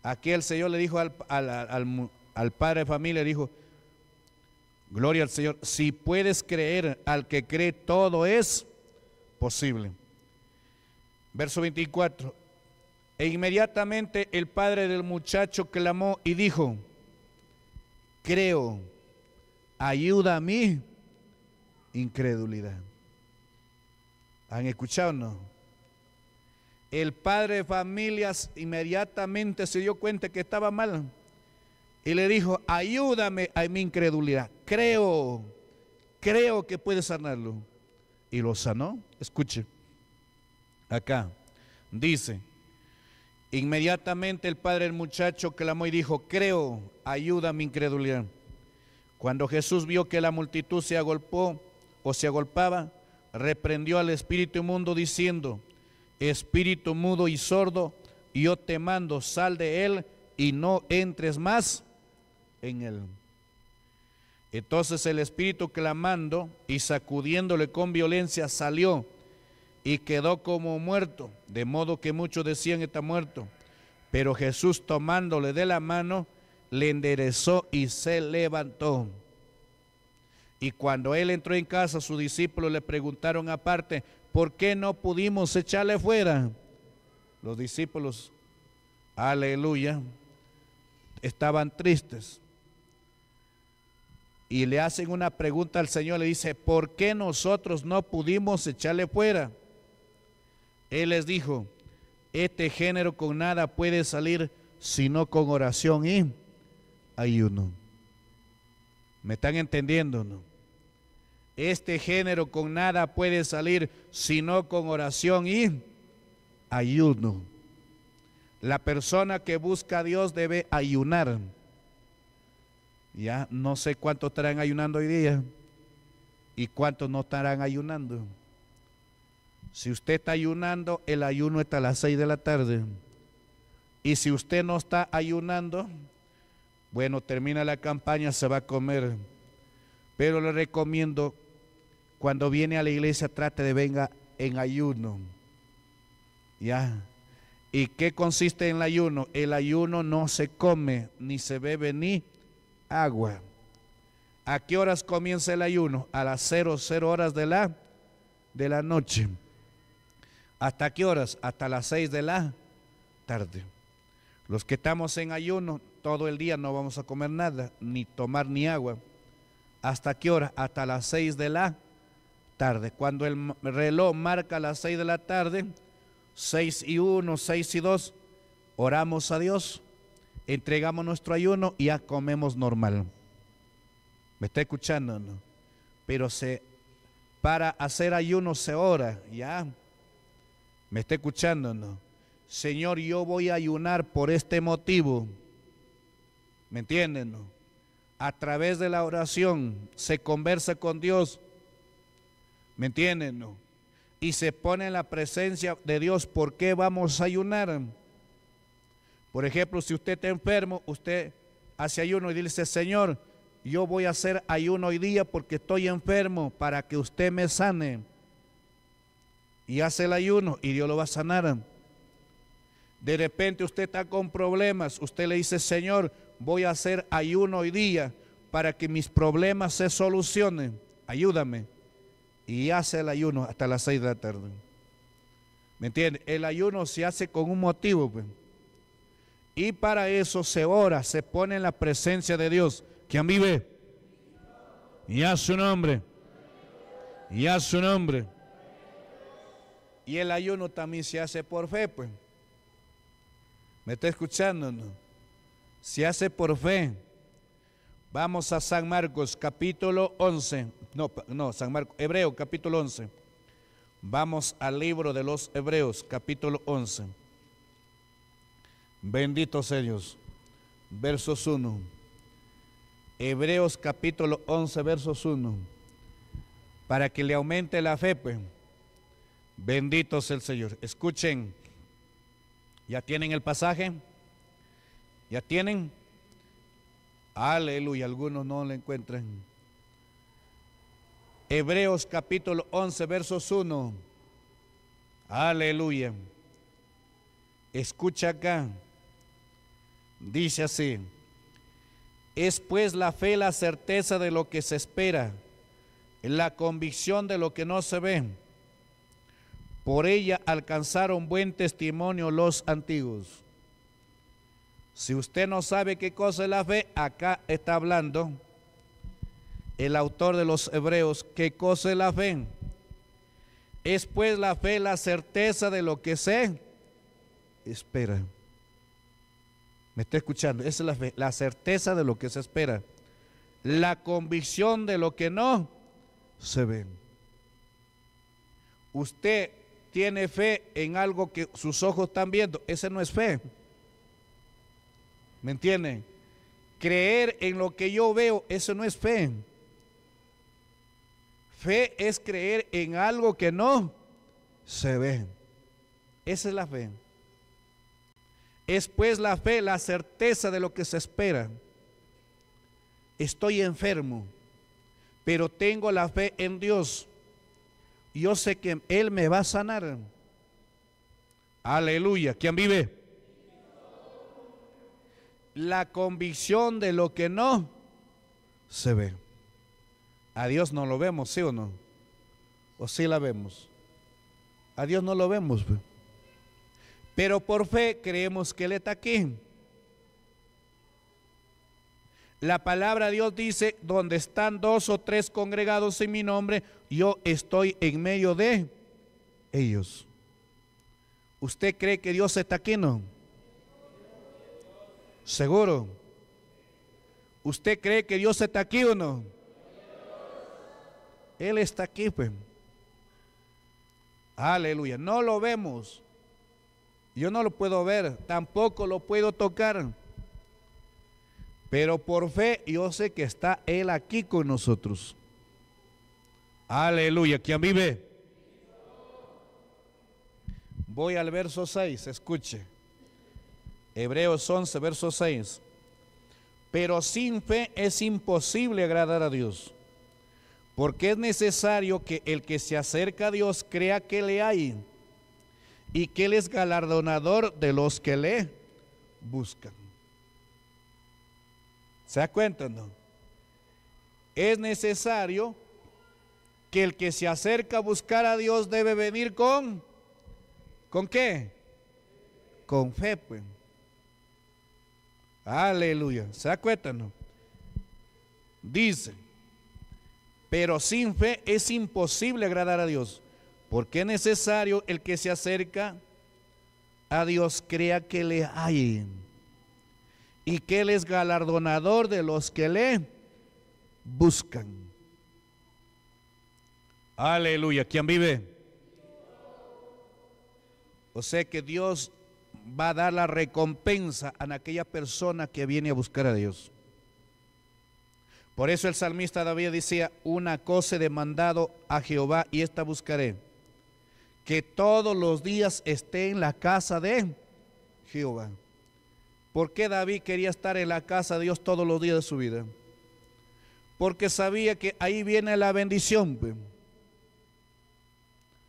Aquí el Señor le dijo al, al padre de familia, le dijo, Gloria al Señor. Si puedes creer al que cree, todo es posible. Verso 24. E inmediatamente el padre del muchacho clamó y dijo, creo, ayuda a mí, incredulidad. ¿Han escuchado no? El padre de familias inmediatamente se dio cuenta que estaba mal y le dijo, ayúdame a mi incredulidad. Creo, creo que puedes sanarlo. Y lo sanó. Escuche, acá dice, inmediatamente el padre del muchacho clamó y dijo, creo, ayúdame a mi incredulidad. Cuando Jesús vio que la multitud se agolpó o se agolpaba, reprendió al espíritu inmundo diciendo, espíritu mudo y sordo, yo te mando, sal de él y no entres más en él. Entonces el espíritu clamando y sacudiéndole con violencia salió y quedó como muerto, de modo que muchos decían está muerto. Pero Jesús tomándole de la mano, le enderezó y se levantó. Y cuando él entró en casa, sus discípulos le preguntaron aparte, ¿por qué no pudimos echarle fuera? Los discípulos, aleluya, estaban tristes y le hacen una pregunta al Señor, le dice, ¿por qué nosotros no pudimos echarle fuera? Él les dijo, este género con nada puede salir sino con oración y ayuno. ¿Me están entendiendo? No? Este género con nada puede salir sino con oración y ayuno. La persona que busca a Dios debe ayunar. Ya no sé cuántos estarán ayunando hoy día y cuántos no estarán ayunando. Si usted está ayunando, el ayuno está a las 6 de la tarde. Y si usted no está ayunando, bueno, termina la campaña, se va a comer. Pero le recomiendo, cuando viene a la iglesia, trate de venga en ayuno. ¿Ya? ¿Y qué consiste en el ayuno? El ayuno no se come, ni se bebe, ni agua. ¿A qué horas comienza el ayuno? A las 00 horas de la, de la noche. ¿Hasta qué horas? Hasta las 6 de la tarde. Los que estamos en ayuno todo el día no vamos a comer nada, ni tomar ni agua. ¿Hasta qué hora? Hasta las 6 de la tarde. Cuando el reloj marca las 6 de la tarde, 6 y 1, 6 y 2, oramos a Dios entregamos nuestro ayuno y ya comemos normal. ¿Me está escuchando? No? Pero se, para hacer ayuno se ora, ¿ya? ¿Me está escuchando? No? Señor, yo voy a ayunar por este motivo. ¿Me entienden? No? A través de la oración se conversa con Dios. ¿Me entienden? No? Y se pone en la presencia de Dios. ¿Por qué vamos a ayunar? Por ejemplo, si usted está enfermo, usted hace ayuno y dice, Señor, yo voy a hacer ayuno hoy día porque estoy enfermo para que usted me sane. Y hace el ayuno y Dios lo va a sanar. De repente usted está con problemas, usted le dice, Señor, voy a hacer ayuno hoy día para que mis problemas se solucionen. Ayúdame. Y hace el ayuno hasta las seis de la tarde. ¿Me entiende? El ayuno se hace con un motivo. Pues. Y para eso se ora, se pone en la presencia de Dios. Quien vive? Y a su nombre. Y a su nombre. Y el ayuno también se hace por fe, pues. ¿Me está escuchando? No? Se hace por fe. Vamos a San Marcos capítulo 11. No, no, San Marcos, Hebreo capítulo 11. Vamos al libro de los Hebreos capítulo 11. Benditos ellos. Versos 1. Hebreos capítulo 11, versos 1. Para que le aumente la fe, pues. Bendito sea el Señor. Escuchen. ¿Ya tienen el pasaje? ¿Ya tienen? Aleluya, algunos no lo encuentran. Hebreos capítulo 11, versos 1. Aleluya. Escucha acá. Dice así, es pues la fe la certeza de lo que se espera, la convicción de lo que no se ve. Por ella alcanzaron buen testimonio los antiguos. Si usted no sabe qué cosa es la fe, acá está hablando el autor de los Hebreos, qué cosa es la fe. Es pues la fe la certeza de lo que se espera. Me está escuchando. Esa es la, fe, la certeza de lo que se espera. La convicción de lo que no se ve. Usted tiene fe en algo que sus ojos están viendo. Ese no es fe. ¿Me entienden? Creer en lo que yo veo, eso no es fe. Fe es creer en algo que no se ve. Esa es la fe. Es pues la fe, la certeza de lo que se espera. Estoy enfermo, pero tengo la fe en Dios. Yo sé que Él me va a sanar. Aleluya. ¿Quién vive? La convicción de lo que no se ve. A Dios no lo vemos, ¿sí o no? ¿O sí la vemos? A Dios no lo vemos. Pues pero por fe creemos que él está aquí La palabra de Dios dice, donde están dos o tres congregados en mi nombre, yo estoy en medio de ellos. ¿Usted cree que Dios está aquí, no? Seguro. ¿Usted cree que Dios está aquí o no? Él está aquí, pues. Aleluya. No lo vemos. Yo no lo puedo ver, tampoco lo puedo tocar. Pero por fe yo sé que está Él aquí con nosotros. Aleluya, ¿quién vive? Voy al verso 6, escuche. Hebreos 11, verso 6. Pero sin fe es imposible agradar a Dios, porque es necesario que el que se acerca a Dios crea que le hay y que Él es galardonador de los que le buscan. ¿Se da no? Es necesario que el que se acerca a buscar a Dios debe venir con, ¿con qué? Con fe, pues. Aleluya. ¿Se da no? Dice, pero sin fe es imposible agradar a Dios. Porque es necesario el que se acerca a Dios crea que le hay y que Él es galardonador de los que le buscan. Aleluya, ¿quién vive? O sea que Dios va a dar la recompensa a aquella persona que viene a buscar a Dios. Por eso el salmista David decía, una cosa he demandado a Jehová y esta buscaré que todos los días esté en la casa de Jehová. ¿Por qué David quería estar en la casa de Dios todos los días de su vida? Porque sabía que ahí viene la bendición. Pues.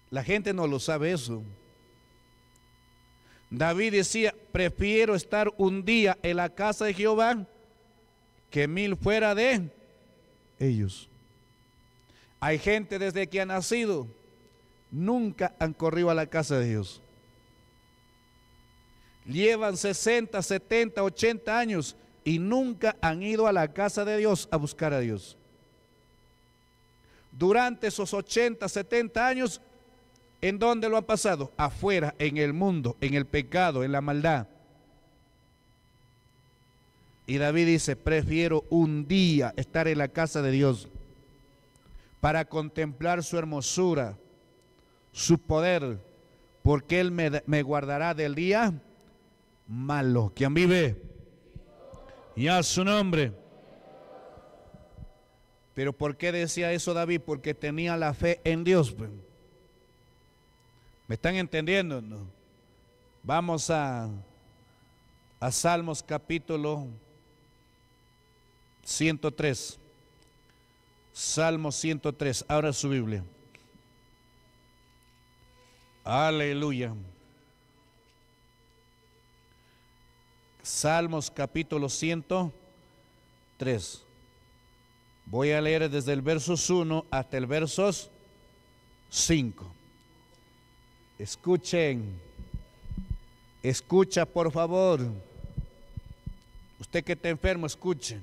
La gente no lo sabe eso. David decía, prefiero estar un día en la casa de Jehová que mil fuera de ellos. Hay gente desde que ha nacido nunca han corrido a la casa de Dios. Llevan 60, 70, 80 años y nunca han ido a la casa de Dios a buscar a Dios. Durante esos 80, 70 años, ¿en dónde lo han pasado? Afuera, en el mundo, en el pecado, en la maldad. Y David dice, prefiero un día estar en la casa de Dios para contemplar su hermosura, su poder, porque Él me, guardará del día malo. Quien vive? Y a su nombre. Pero ¿por qué decía eso David? Porque tenía la fe en Dios. Pues. ¿Me están entendiendo? Vamos a, a Salmos capítulo 103. Salmo 103. Ahora su Biblia. Aleluya. Salmos capítulo 103. Voy a leer desde el versos 1 hasta el versos 5. Escuchen, escucha por favor. Usted que está enfermo, escuche.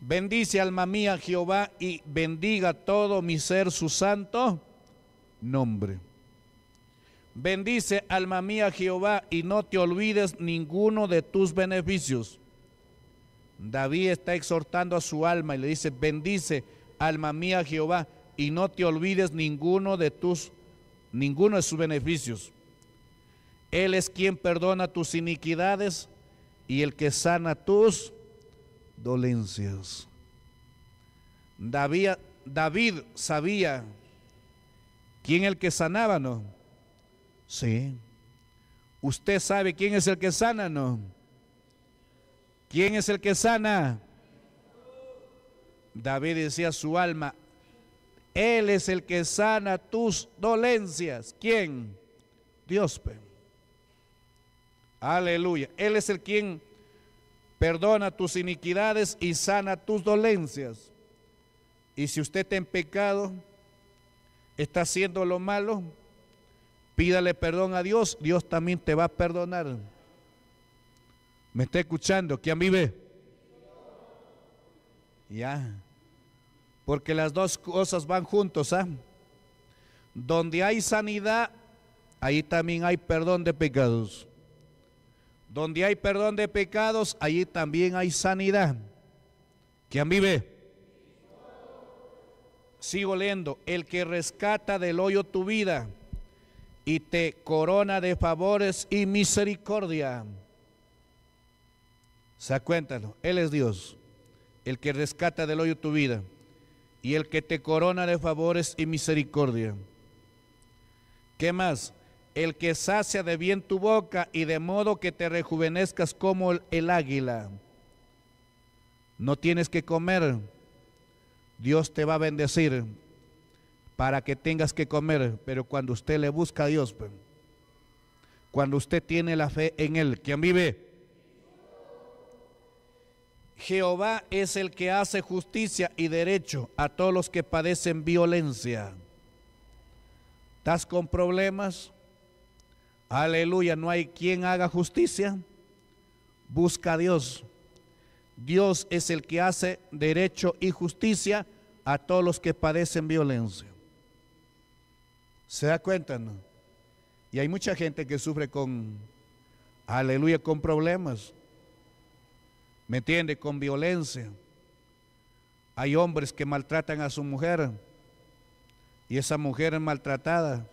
Bendice alma mía Jehová y bendiga todo mi ser su santo nombre. Bendice, alma mía, Jehová, y no te olvides ninguno de tus beneficios. David está exhortando a su alma y le dice, bendice, alma mía, Jehová, y no te olvides ninguno de tus, ninguno de sus beneficios. Él es quien perdona tus iniquidades y el que sana tus dolencias. David, David sabía quién el que sanaba, ¿no? Sí. ¿Usted sabe quién es el que sana, no? ¿Quién es el que sana? David decía su alma, Él es el que sana tus dolencias. ¿Quién? Dios. Aleluya. Él es el quien perdona tus iniquidades y sana tus dolencias. Y si usted está en pecado, está haciendo lo malo, Pídale perdón a Dios, Dios también te va a perdonar. ¿Me está escuchando? ¿Quién vive? Ya. Porque las dos cosas van juntos, ¿ah? Donde hay sanidad, ahí también hay perdón de pecados. Donde hay perdón de pecados, allí también hay sanidad. ¿Quién vive? Sigo leyendo. El que rescata del hoyo tu vida y te corona de favores y misericordia. Se cuéntalo, Él es Dios, el que rescata del hoyo tu vida y el que te corona de favores y misericordia. ¿Qué más? El que sacia de bien tu boca y de modo que te rejuvenezcas como el águila. No tienes que comer, Dios te va a bendecir para que tengas que comer, pero cuando usted le busca a Dios, pues, cuando usted tiene la fe en Él, ¿quién vive? Jehová es el que hace justicia y derecho a todos los que padecen violencia. ¿Estás con problemas? Aleluya, no hay quien haga justicia. Busca a Dios. Dios es el que hace derecho y justicia a todos los que padecen violencia. ¿Se da cuenta, no? Y hay mucha gente que sufre con, aleluya, con problemas. ¿Me entiende? Con violencia. Hay hombres que maltratan a su mujer y esa mujer es maltratada.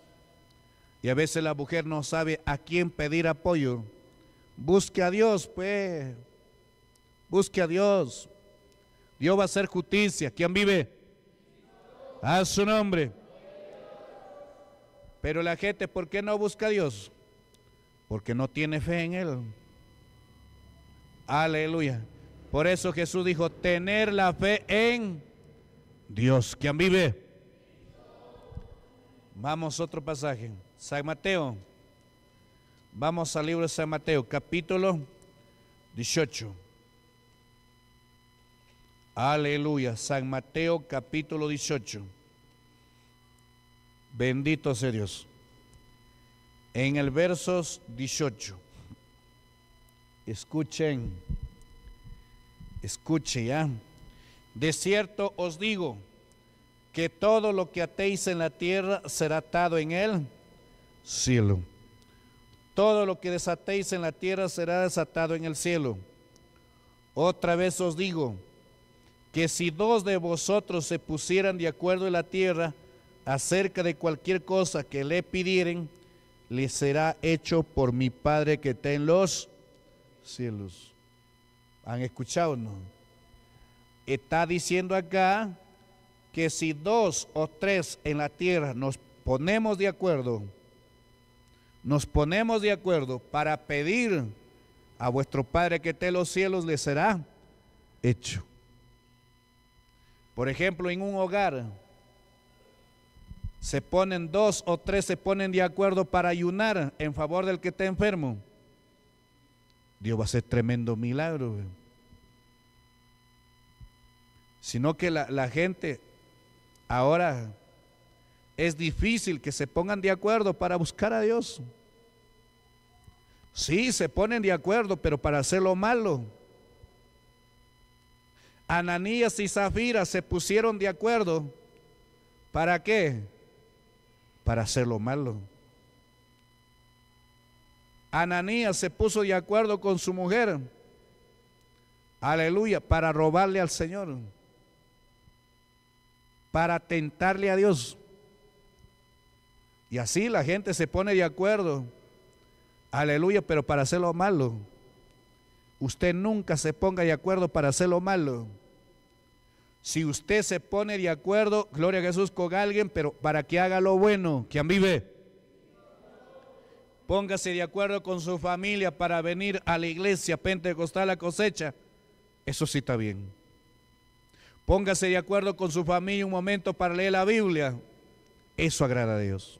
Y a veces la mujer no sabe a quién pedir apoyo. Busque a Dios, pues. Busque a Dios. Dios va a hacer justicia. ¿Quién vive? A su nombre. Pero la gente, ¿por qué no busca a Dios? Porque no tiene fe en Él. Aleluya. Por eso Jesús dijo, tener la fe en Dios. ¿Quién vive? Vamos a otro pasaje. San Mateo. Vamos al libro de San Mateo, capítulo 18. Aleluya. San Mateo, capítulo 18. Bendito sea Dios. En el verso 18, escuchen, escuche ya. De cierto os digo que todo lo que atéis en la tierra será atado en el cielo. Todo lo que desatéis en la tierra será desatado en el cielo. Otra vez os digo que si dos de vosotros se pusieran de acuerdo en la tierra, acerca de cualquier cosa que le pidieren, le será hecho por mi Padre que está en los cielos. ¿Han escuchado no? Está diciendo acá que si dos o tres en la tierra nos ponemos de acuerdo, nos ponemos de acuerdo para pedir a vuestro Padre que esté en los cielos, le será hecho. Por ejemplo, en un hogar, se ponen dos o tres, se ponen de acuerdo para ayunar en favor del que está enfermo, Dios va a hacer tremendo milagro. Sino que la, gente ahora es difícil que se pongan de acuerdo para buscar a Dios. Sí, se ponen de acuerdo, pero para hacer lo malo. Ananías y Zafira se pusieron de acuerdo. ¿Para qué? para hacer lo malo. Ananías se puso de acuerdo con su mujer, aleluya, para robarle al Señor, para tentarle a Dios. Y así la gente se pone de acuerdo, aleluya, pero para hacer lo malo. Usted nunca se ponga de acuerdo para hacer lo malo si usted se pone de acuerdo, gloria a Jesús, con alguien, pero para que haga lo bueno, quien vive. Póngase de acuerdo con su familia para venir a la iglesia pentecostal a cosecha. Eso sí está bien. Póngase de acuerdo con su familia un momento para leer la Biblia. Eso agrada a Dios.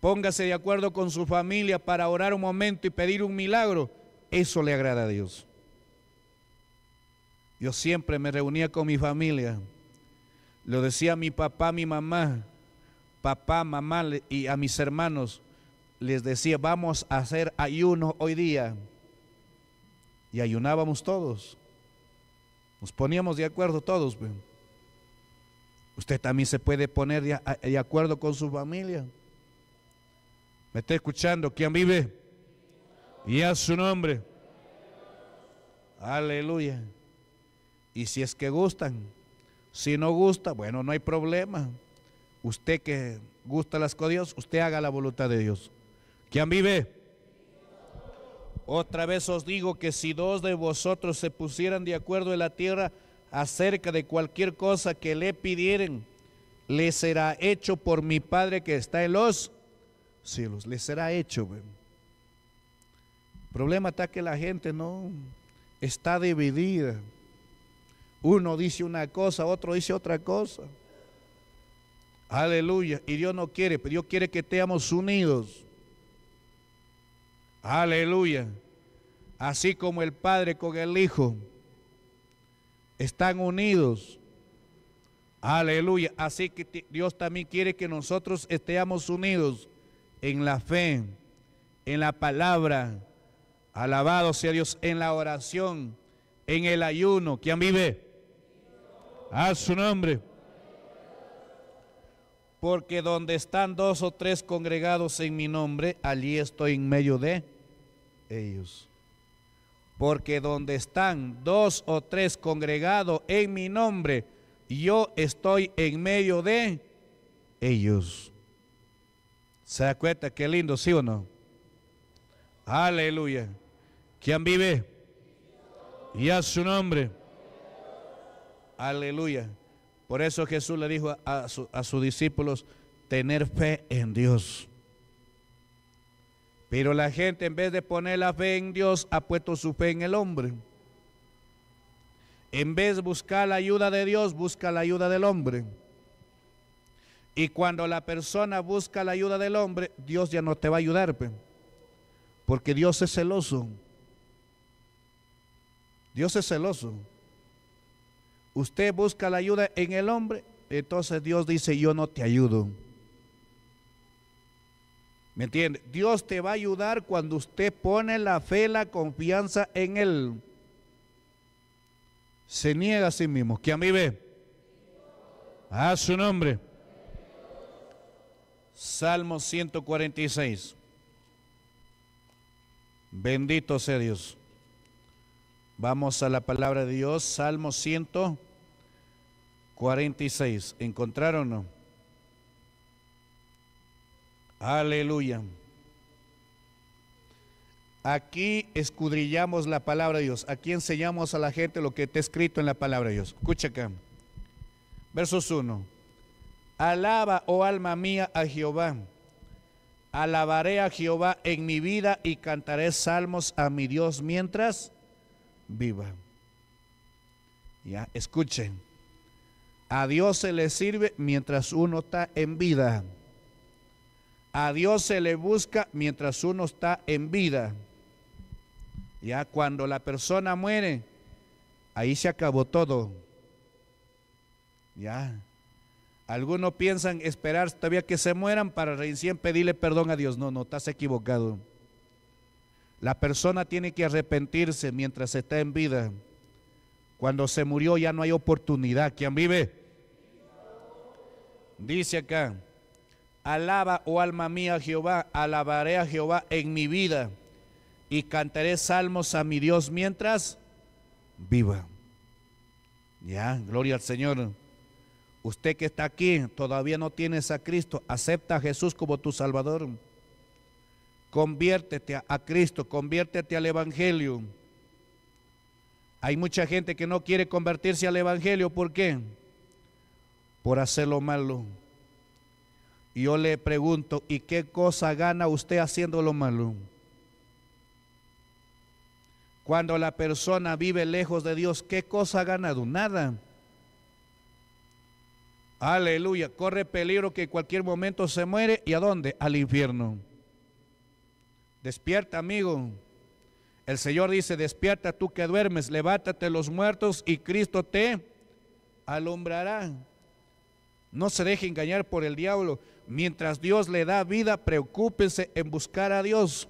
Póngase de acuerdo con su familia para orar un momento y pedir un milagro. Eso le agrada a Dios. Yo siempre me reunía con mi familia. Lo decía a mi papá, mi mamá, papá, mamá y a mis hermanos. Les decía, vamos a hacer ayuno hoy día. Y ayunábamos todos. Nos poníamos de acuerdo todos. Usted también se puede poner de, acuerdo con su familia. ¿Me está escuchando? ¿Quién vive? Y a su nombre. Aleluya. Y si es que gustan, si no gusta, bueno, no hay problema. Usted que gusta las codios, usted haga la voluntad de Dios. ¿Quién vive? Otra vez os digo que si dos de vosotros se pusieran de acuerdo en la tierra acerca de cualquier cosa que le pidieren, le será hecho por mi Padre que está en los cielos. Le será hecho. El problema está que la gente no está dividida. Uno dice una cosa, otro dice otra cosa. Aleluya. Y Dios no quiere, pero Dios quiere que estemos unidos. Aleluya. Así como el Padre con el Hijo están unidos. Aleluya. Así que Dios también quiere que nosotros estemos unidos en la fe, en la palabra. Alabado sea Dios en la oración, en el ayuno. ¿Quién vive? A su nombre. Porque donde están dos o tres congregados en mi nombre, allí estoy en medio de ellos. Porque donde están dos o tres congregados en mi nombre, yo estoy en medio de ellos. ¿Se da cuenta qué lindo, sí o no? Aleluya. ¿Quién vive? Y a su nombre. Aleluya. Por eso Jesús le dijo a, sus discípulos, tener fe en Dios. Pero la gente en vez de poner la fe en Dios ha puesto su fe en el hombre. En vez de buscar la ayuda de Dios, busca la ayuda del hombre. Y cuando la persona busca la ayuda del hombre, Dios ya no te va a ayudar, porque Dios es celoso. Dios es celoso usted busca la ayuda en el hombre, entonces Dios dice, yo no te ayudo. ¿Me entiende? Dios te va a ayudar cuando usted pone la fe, la confianza en Él. Se niega a sí mismo. Que a mí ve. A su nombre. Salmo 146. Bendito sea Dios. Vamos a la palabra de Dios, Salmo 146. ¿Encontraron no? Aleluya. Aquí escudrillamos la palabra de Dios. Aquí enseñamos a la gente lo que está escrito en la palabra de Dios. Escucha acá. Versos 1. Alaba, oh alma mía, a Jehová. Alabaré a Jehová en mi vida y cantaré salmos a mi Dios mientras viva. Ya, escuchen. A Dios se le sirve mientras uno está en vida. A Dios se le busca mientras uno está en vida. Ya cuando la persona muere, ahí se acabó todo. Ya. Algunos piensan esperar todavía que se mueran para recién pedirle perdón a Dios. No, no, estás equivocado. La persona tiene que arrepentirse mientras está en vida. Cuando se murió ya no hay oportunidad. ¿Quién vive? Dice acá, alaba, oh alma mía, Jehová, alabaré a Jehová en mi vida y cantaré salmos a mi Dios mientras viva. Ya, gloria al Señor. Usted que está aquí, todavía no tienes a Cristo, acepta a Jesús como tu Salvador. Conviértete a, Cristo, conviértete al Evangelio. Hay mucha gente que no quiere convertirse al Evangelio. ¿Por qué? Por hacer lo malo. yo le pregunto, ¿y qué cosa gana usted haciendo lo malo? Cuando la persona vive lejos de Dios, ¿qué cosa ha ganado? Nada. Aleluya, corre peligro que en cualquier momento se muere y a dónde? Al infierno. Despierta, amigo. El Señor dice, despierta tú que duermes, levántate los muertos y Cristo te alumbrará. No se deje engañar por el diablo. Mientras Dios le da vida, preocúpense en buscar a Dios.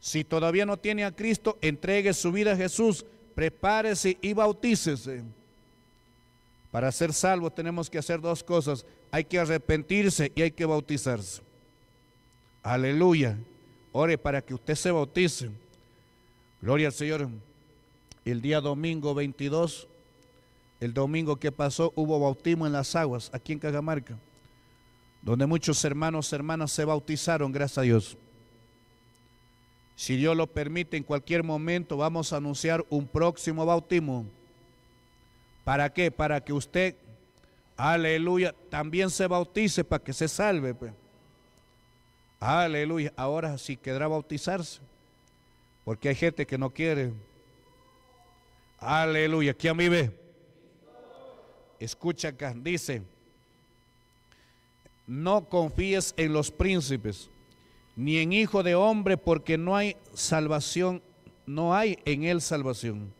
Si todavía no tiene a Cristo, entregue su vida a Jesús, prepárese y bautícese. Para ser salvo tenemos que hacer dos cosas. Hay que arrepentirse y hay que bautizarse. Aleluya. Ore para que usted se bautice. Gloria al Señor. El día domingo 22, el domingo que pasó, hubo bautismo en las aguas, aquí en Cajamarca, donde muchos hermanos, hermanas se bautizaron, gracias a Dios. Si Dios lo permite, en cualquier momento vamos a anunciar un próximo bautismo. ¿Para qué? Para que usted, aleluya, también se bautice, para que se salve. Pues. Aleluya. Ahora sí quedará bautizarse. Porque hay gente que no quiere. Aleluya. Aquí a mí ve? Escucha acá. Dice, no confíes en los príncipes, ni en hijo de hombre, porque no hay salvación, no hay en él salvación.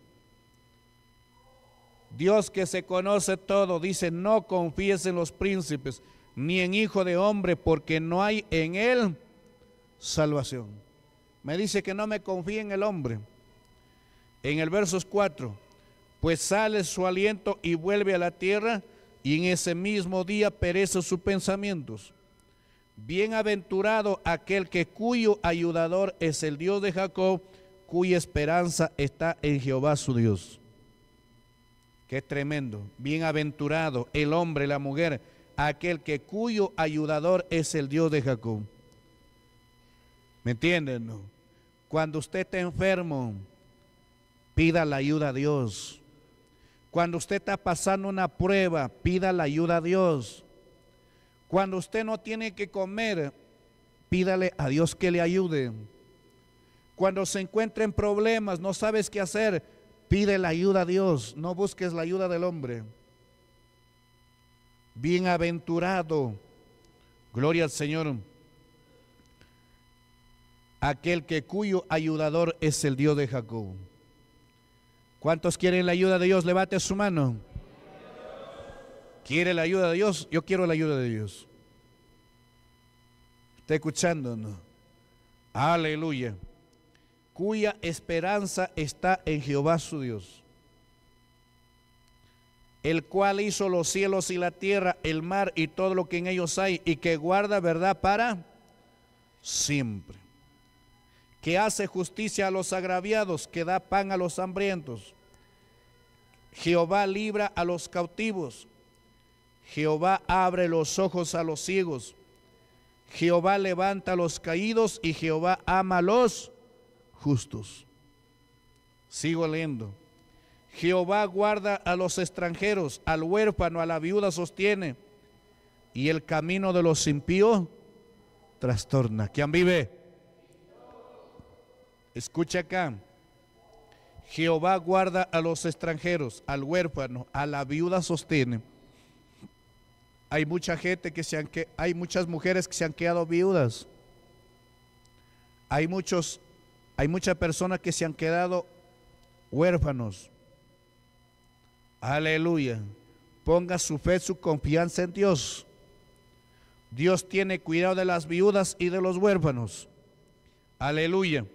Dios que se conoce todo, dice, no confíes en los príncipes, ni en hijo de hombre, porque no hay en él salvación. Me dice que no me confíe en el hombre. En el versos 4, pues sale su aliento y vuelve a la tierra, y en ese mismo día perecen sus pensamientos. Bienaventurado aquel que cuyo ayudador es el Dios de Jacob, cuya esperanza está en Jehová su Dios. Qué tremendo. Bienaventurado el hombre, la mujer aquel que cuyo ayudador es el Dios de Jacob. ¿Me entienden? Cuando usted está enfermo, pida la ayuda a Dios. Cuando usted está pasando una prueba, pida la ayuda a Dios. Cuando usted no tiene que comer, pídale a Dios que le ayude. Cuando se encuentren en problemas, no sabes qué hacer, pide la ayuda a Dios, no busques la ayuda del hombre. Bienaventurado, gloria al Señor, aquel que cuyo ayudador es el Dios de Jacob. ¿Cuántos quieren la ayuda de Dios? Levante su mano. ¿Quiere la ayuda de Dios? Yo quiero la ayuda de Dios. ¿Está escuchando. Aleluya. Cuya esperanza está en Jehová su Dios el cual hizo los cielos y la tierra, el mar y todo lo que en ellos hay, y que guarda verdad para siempre, que hace justicia a los agraviados, que da pan a los hambrientos. Jehová libra a los cautivos, Jehová abre los ojos a los ciegos, Jehová levanta a los caídos y Jehová ama a los justos. Sigo leyendo. Jehová guarda a los extranjeros, al huérfano, a la viuda sostiene, y el camino de los impíos trastorna. ¿Quién vive? Escucha acá. Jehová guarda a los extranjeros, al huérfano, a la viuda sostiene. Hay mucha gente que se han que hay muchas mujeres que se han quedado viudas. Hay muchos hay muchas personas que se han quedado huérfanos. Aleluya. Ponga su fe, su confianza en Dios. Dios tiene cuidado de las viudas y de los huérfanos. Aleluya.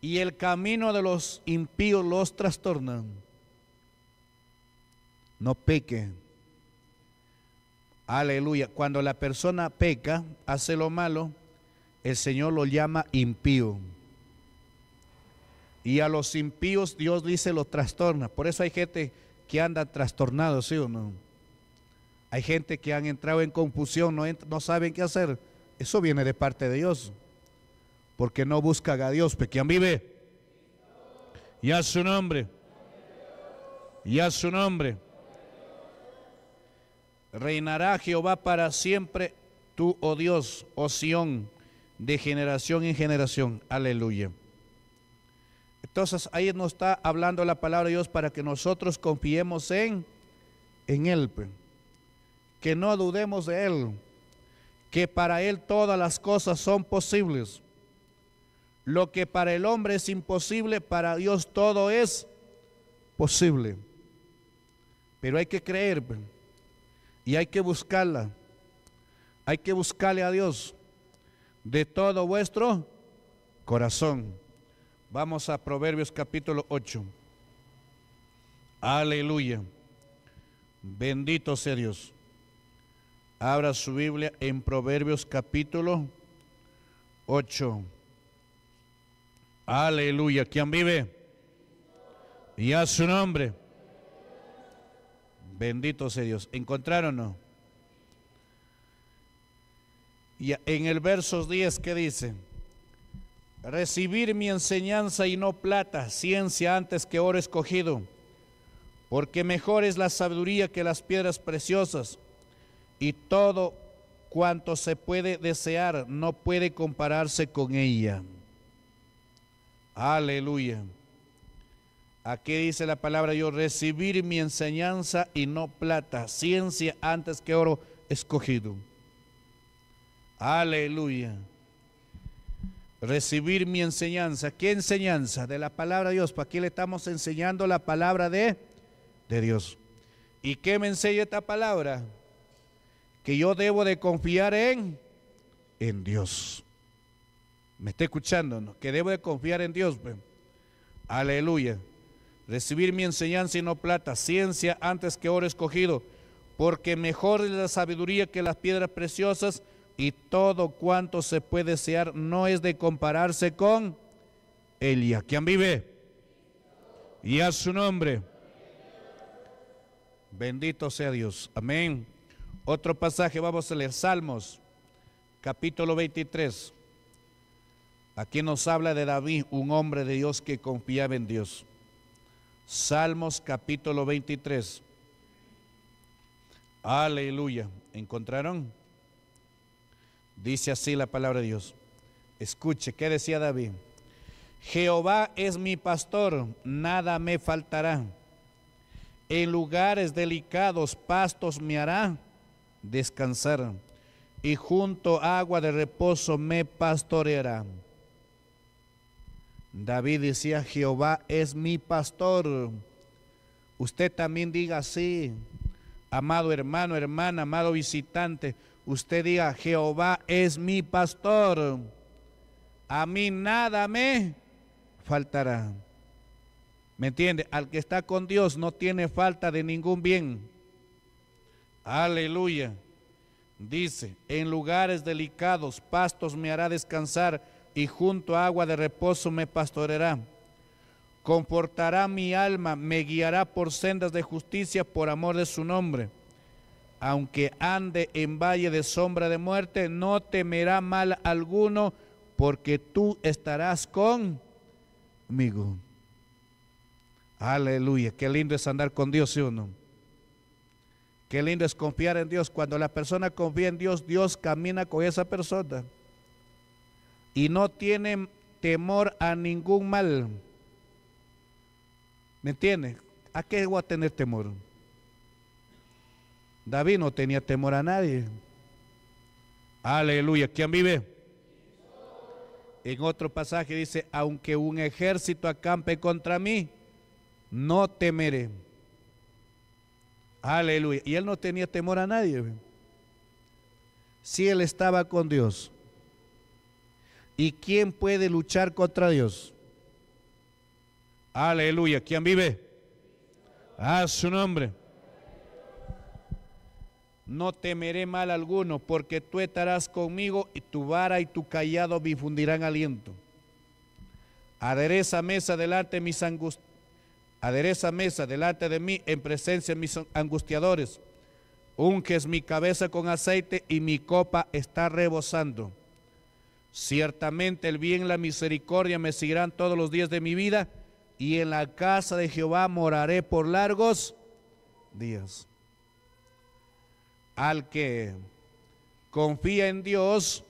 Y el camino de los impíos los trastornan. No peque. Aleluya. Cuando la persona peca, hace lo malo, el Señor lo llama impío. Y a los impíos Dios dice los trastorna. Por eso hay gente que anda trastornado, ¿sí o no? Hay gente que han entrado en confusión, no, saben qué hacer. Eso viene de parte de Dios. Porque no buscan a Dios, pero quien vive. Y a su nombre. Y a su nombre. Reinará Jehová para siempre, tú, oh Dios, oh Sión, de generación en generación. Aleluya. Entonces ahí nos está hablando la palabra de Dios para que nosotros confiemos en, en Él, pues. que no dudemos de Él, que para Él todas las cosas son posibles. Lo que para el hombre es imposible, para Dios todo es posible. Pero hay que creer pues. y hay que buscarla. Hay que buscarle a Dios de todo vuestro corazón. Vamos a Proverbios capítulo 8. Aleluya. Bendito sea Dios. Abra su Biblia en Proverbios capítulo 8. Aleluya. ¿Quién vive? Y a su nombre. Bendito sea Dios. ¿Encontraron o no? Y en el verso 10, que dice? recibir mi enseñanza y no plata, ciencia antes que oro escogido, porque mejor es la sabiduría que las piedras preciosas, y todo cuanto se puede desear no puede compararse con ella. Aleluya. Aquí dice la palabra yo, recibir mi enseñanza y no plata, ciencia antes que oro escogido. Aleluya recibir mi enseñanza. ¿Qué enseñanza? De la palabra de Dios. ¿Para qué le estamos enseñando la palabra de, de Dios? ¿Y qué me enseña esta palabra? Que yo debo de confiar en, en Dios. ¿Me está escuchando? No? Que debo de confiar en Dios. Pues. Aleluya. Recibir mi enseñanza y no plata, ciencia antes que oro escogido, porque mejor es la sabiduría que las piedras preciosas y todo cuanto se puede desear no es de compararse con Elia. quien vive? Y a su nombre. Bendito sea Dios. Amén. Otro pasaje, vamos a leer Salmos, capítulo 23. Aquí nos habla de David, un hombre de Dios que confiaba en Dios. Salmos capítulo 23. Aleluya. ¿Encontraron? Dice así la palabra de Dios. Escuche, ¿qué decía David? Jehová es mi pastor, nada me faltará. En lugares delicados pastos me hará descansar y junto agua de reposo me pastoreará. David decía, Jehová es mi pastor. Usted también diga así, amado hermano, hermana, amado visitante usted diga, Jehová es mi pastor, a mí nada me faltará. ¿Me entiende? Al que está con Dios no tiene falta de ningún bien. Aleluya. Dice, en lugares delicados, pastos me hará descansar y junto a agua de reposo me pastoreará. Confortará mi alma, me guiará por sendas de justicia por amor de su nombre aunque ande en valle de sombra de muerte, no temerá mal alguno, porque tú estarás conmigo. Aleluya, qué lindo es andar con Dios, ¿sí uno? Qué lindo es confiar en Dios. Cuando la persona confía en Dios, Dios camina con esa persona. Y no tiene temor a ningún mal. ¿Me entiendes? ¿A qué voy a tener temor? David no tenía temor a nadie. Aleluya. ¿Quién vive? En otro pasaje dice, aunque un ejército acampe contra mí, no temeré. Aleluya. Y él no tenía temor a nadie. Si él estaba con Dios. ¿Y quién puede luchar contra Dios? Aleluya. ¿Quién vive? A su nombre no temeré mal alguno, porque tú estarás conmigo y tu vara y tu callado difundirán aliento. Adereza mesa delante de mis Adereza mesa delante de mí en presencia de mis angustiadores. Unges mi cabeza con aceite y mi copa está rebosando. Ciertamente el bien y la misericordia me seguirán todos los días de mi vida y en la casa de Jehová moraré por largos días. Al que confía en Dios,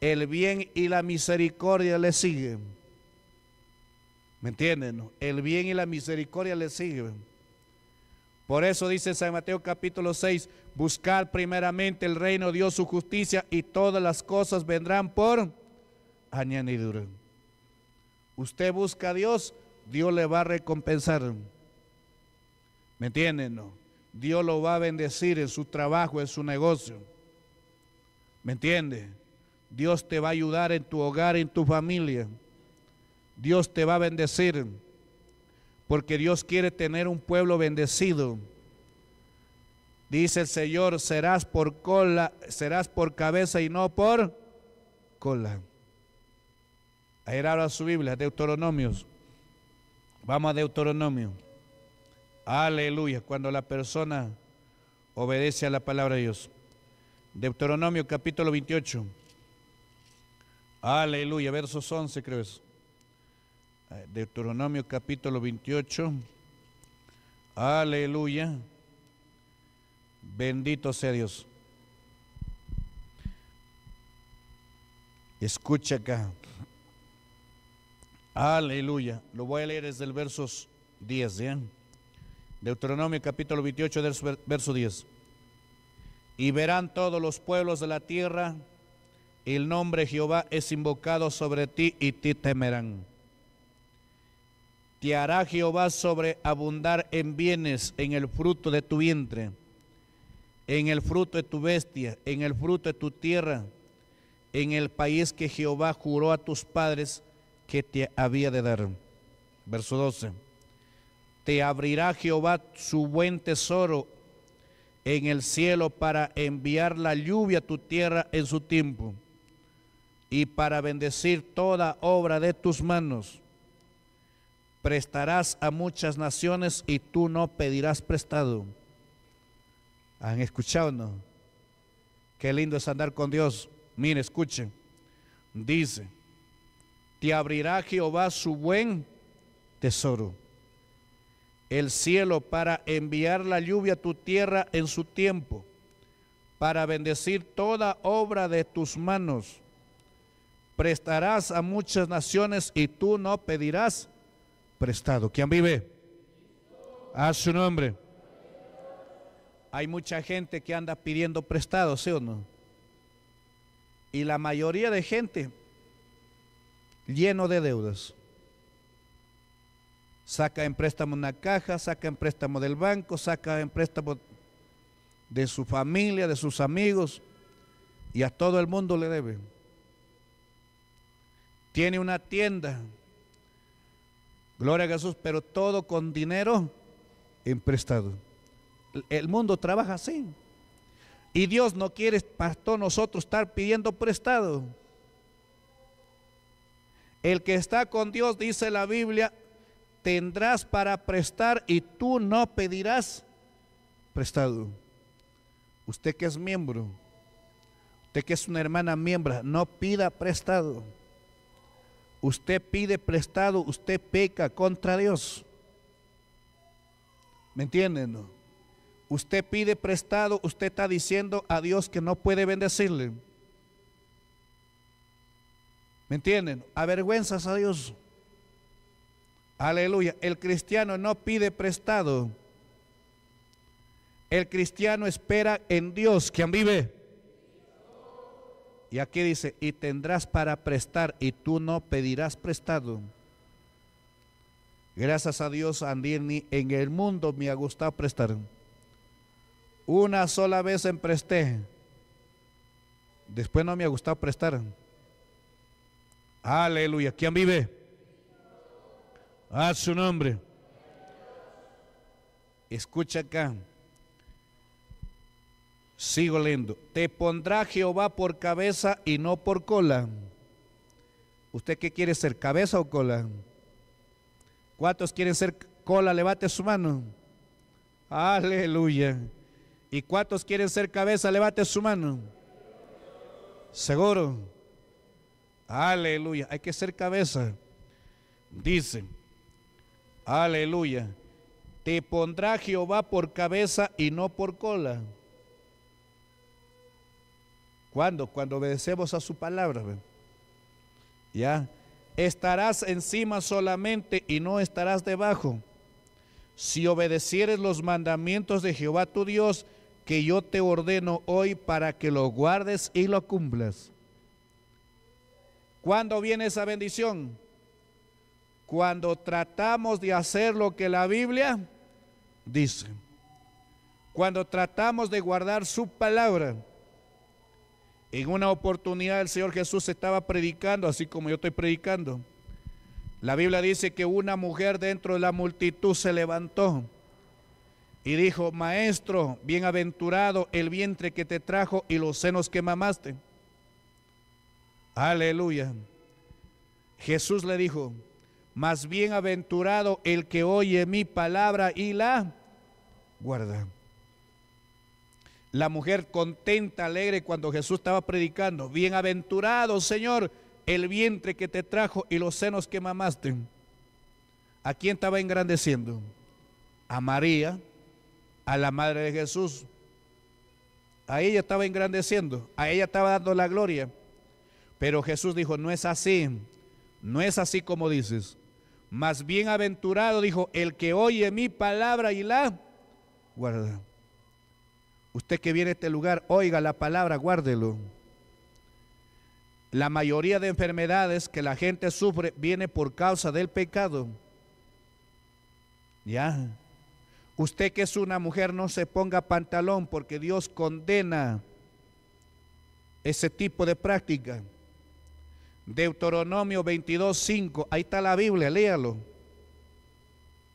el bien y la misericordia le siguen. ¿Me entienden? El bien y la misericordia le siguen. Por eso dice San Mateo capítulo 6, buscar primeramente el reino de Dios, su justicia, y todas las cosas vendrán por añadidura. Usted busca a Dios, Dios le va a recompensar. ¿Me entienden? Dios lo va a bendecir en su trabajo, en su negocio. ¿Me entiende Dios te va a ayudar en tu hogar, en tu familia. Dios te va a bendecir. Porque Dios quiere tener un pueblo bendecido. Dice el Señor, serás por cola, serás por cabeza y no por cola. Ahí habla su Biblia, Deuteronomios. Vamos a Deuteronomio. Aleluya, cuando la persona obedece a la palabra de Dios. Deuteronomio capítulo 28. Aleluya, versos 11 creo es. Eh, Deuteronomio capítulo 28. Aleluya. Bendito sea Dios. Escucha acá. Aleluya. Lo voy a leer desde el versos 10. ¿bien? Deuteronomio capítulo 28, verso 10. Y verán todos los pueblos de la tierra, el nombre de Jehová es invocado sobre ti y ti temerán. Te hará Jehová sobreabundar en bienes, en el fruto de tu vientre, en el fruto de tu bestia, en el fruto de tu tierra, en el país que Jehová juró a tus padres que te había de dar. Verso 12 te abrirá Jehová su buen tesoro en el cielo para enviar la lluvia a tu tierra en su tiempo y para bendecir toda obra de tus manos. Prestarás a muchas naciones y tú no pedirás prestado. ¿Han escuchado no? Qué lindo es andar con Dios. Mire, escuchen. Dice, te abrirá Jehová su buen tesoro el cielo para enviar la lluvia a tu tierra en su tiempo, para bendecir toda obra de tus manos. Prestarás a muchas naciones y tú no pedirás prestado. ¿Quién vive? A su nombre. Hay mucha gente que anda pidiendo prestado, ¿sí o no? Y la mayoría de gente lleno de deudas saca en préstamo una caja, saca en préstamo del banco, saca en préstamo de su familia, de sus amigos, y a todo el mundo le debe. Tiene una tienda, gloria a Jesús, pero todo con dinero emprestado. El mundo trabaja así. Y Dios no quiere, todos nosotros estar pidiendo prestado. El que está con Dios, dice la Biblia, tendrás para prestar y tú no pedirás prestado. Usted que es miembro, usted que es una hermana miembro, no pida prestado. Usted pide prestado, usted peca contra Dios. ¿Me entienden? Usted pide prestado, usted está diciendo a Dios que no puede bendecirle. ¿Me entienden? Avergüenzas a Dios. Aleluya. El cristiano no pide prestado. El cristiano espera en Dios, quien vive. Y aquí dice, y tendrás para prestar y tú no pedirás prestado. Gracias a Dios, Andini, en el mundo me ha gustado prestar. Una sola vez empresté. Después no me ha gustado prestar. Aleluya. ¿Quién vive? A su nombre. Escucha acá. Sigo leyendo. Te pondrá Jehová por cabeza y no por cola. ¿Usted qué quiere ser? ¿Cabeza o cola? ¿Cuántos quieren ser cola? Levante su mano. Aleluya. ¿Y cuántos quieren ser cabeza? Levante su mano. Seguro. Aleluya. Hay que ser cabeza. Dice, Aleluya. Te pondrá Jehová por cabeza y no por cola. ¿Cuándo? Cuando obedecemos a su palabra. Ya. Estarás encima solamente y no estarás debajo. Si obedecieres los mandamientos de Jehová tu Dios, que yo te ordeno hoy para que lo guardes y lo cumplas. ¿Cuándo viene esa bendición? cuando tratamos de hacer lo que la Biblia dice, cuando tratamos de guardar su palabra. En una oportunidad el Señor Jesús estaba predicando, así como yo estoy predicando. La Biblia dice que una mujer dentro de la multitud se levantó y dijo, Maestro, bienaventurado el vientre que te trajo y los senos que mamaste. Aleluya. Jesús le dijo, más bienaventurado el que oye mi palabra y la guarda. La mujer contenta, alegre cuando Jesús estaba predicando. Bienaventurado, Señor, el vientre que te trajo y los senos que mamaste. ¿A quién estaba engrandeciendo? A María, a la madre de Jesús. A ella estaba engrandeciendo, a ella estaba dando la gloria. Pero Jesús dijo, no es así, no es así como dices. Más bienaventurado, dijo, el que oye mi palabra y la guarda. Usted que viene a este lugar, oiga la palabra, guárdelo. La mayoría de enfermedades que la gente sufre viene por causa del pecado. Ya. Usted que es una mujer no se ponga pantalón porque Dios condena ese tipo de práctica. Deuteronomio 22, 5. Ahí está la Biblia, léalo.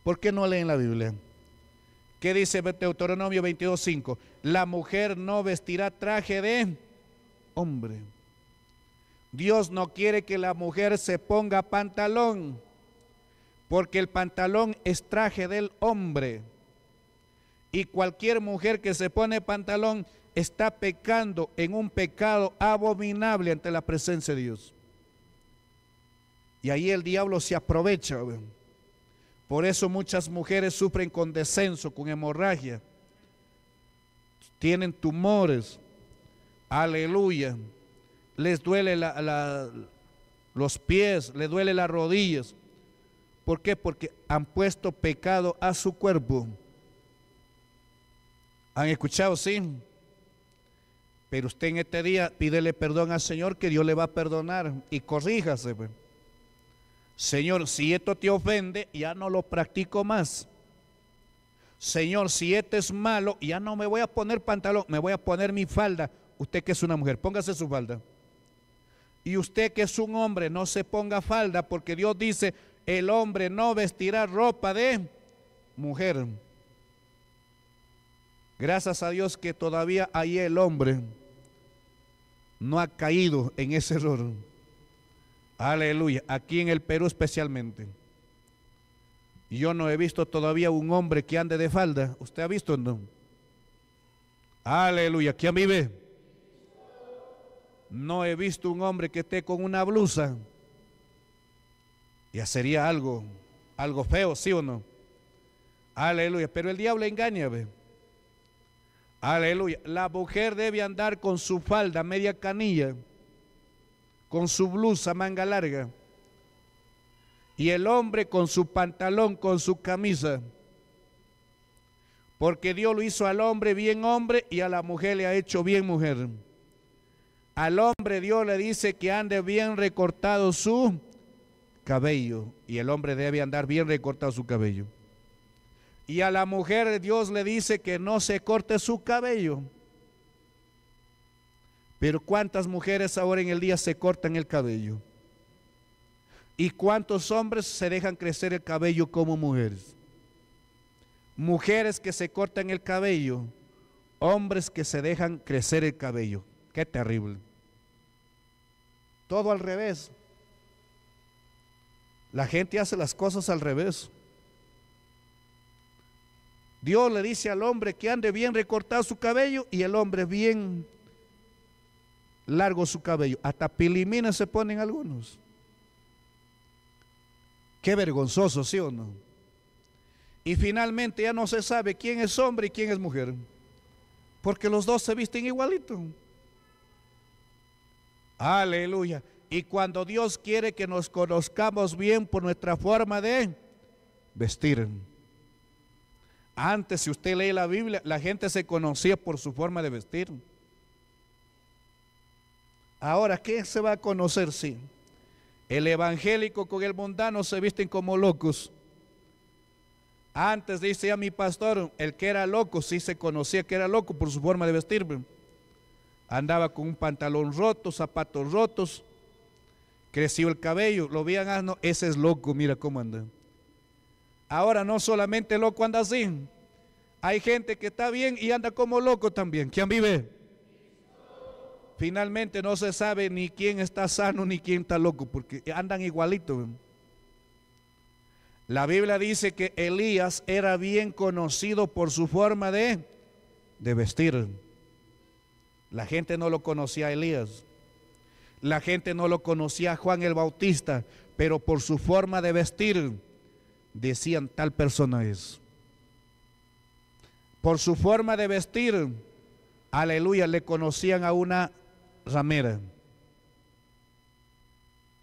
¿Por qué no leen la Biblia? ¿Qué dice Deuteronomio 22.5? La mujer no vestirá traje de hombre. Dios no quiere que la mujer se ponga pantalón, porque el pantalón es traje del hombre. Y cualquier mujer que se pone pantalón está pecando en un pecado abominable ante la presencia de Dios. Y ahí el diablo se aprovecha. Por eso muchas mujeres sufren con descenso, con hemorragia. Tienen tumores. Aleluya. Les duele los pies, les duele las rodillas. ¿Por qué? Porque han puesto pecado a su cuerpo. ¿Han escuchado? Sí. Pero usted en este día pídele perdón al Señor que Dios le va a perdonar y corríjase. Pues. Señor, si esto te ofende, ya no lo practico más. Señor, si esto es malo, ya no me voy a poner pantalón, me voy a poner mi falda. Usted que es una mujer, póngase su falda. Y usted que es un hombre, no se ponga falda, porque Dios dice, el hombre no vestirá ropa de mujer. Gracias a Dios que todavía ahí el hombre no ha caído en ese error. Aleluya. Aquí en el Perú especialmente. Yo no he visto todavía un hombre que ande de falda. ¿Usted ha visto no? Aleluya. mí ve, No he visto un hombre que esté con una blusa. Ya sería algo, algo feo, ¿sí o no? Aleluya. Pero el diablo engaña, ve. Aleluya. La mujer debe andar con su falda, media canilla con su blusa manga larga y el hombre con su pantalón, con su camisa. Porque Dios lo hizo al hombre bien hombre y a la mujer le ha hecho bien mujer. Al hombre Dios le dice que ande bien recortado su cabello y el hombre debe andar bien recortado su cabello. Y a la mujer Dios le dice que no se corte su cabello. Pero ¿cuántas mujeres ahora en el día se cortan el cabello? ¿Y cuántos hombres se dejan crecer el cabello como mujeres? Mujeres que se cortan el cabello, hombres que se dejan crecer el cabello. Qué terrible. Todo al revés. La gente hace las cosas al revés. Dios le dice al hombre que ande bien recortado su cabello y el hombre bien largo su cabello. Hasta pilimina se ponen algunos. Qué vergonzoso, ¿sí o no? Y finalmente ya no se sabe quién es hombre y quién es mujer. Porque los dos se visten igualito. Aleluya. Y cuando Dios quiere que nos conozcamos bien por nuestra forma de vestir. Antes, si usted lee la Biblia, la gente se conocía por su forma de vestir. Ahora, ¿qué se va a conocer si el evangélico con el mundano se visten como locos? Antes dice a mi pastor, el que era loco, sí se conocía que era loco por su forma de vestir. Andaba con un pantalón roto, zapatos rotos, creció el cabello, lo veían, ah, no, ese es loco, mira cómo anda. Ahora no solamente loco anda así, hay gente que está bien y anda como loco también. ¿Quién vive? Finalmente no se sabe ni quién está sano ni quién está loco, porque andan igualito. La Biblia dice que Elías era bien conocido por su forma de, de vestir. La gente no lo conocía a Elías. La gente no lo conocía a Juan el Bautista, pero por su forma de vestir decían tal persona es. Por su forma de vestir, aleluya, le conocían a una ramera.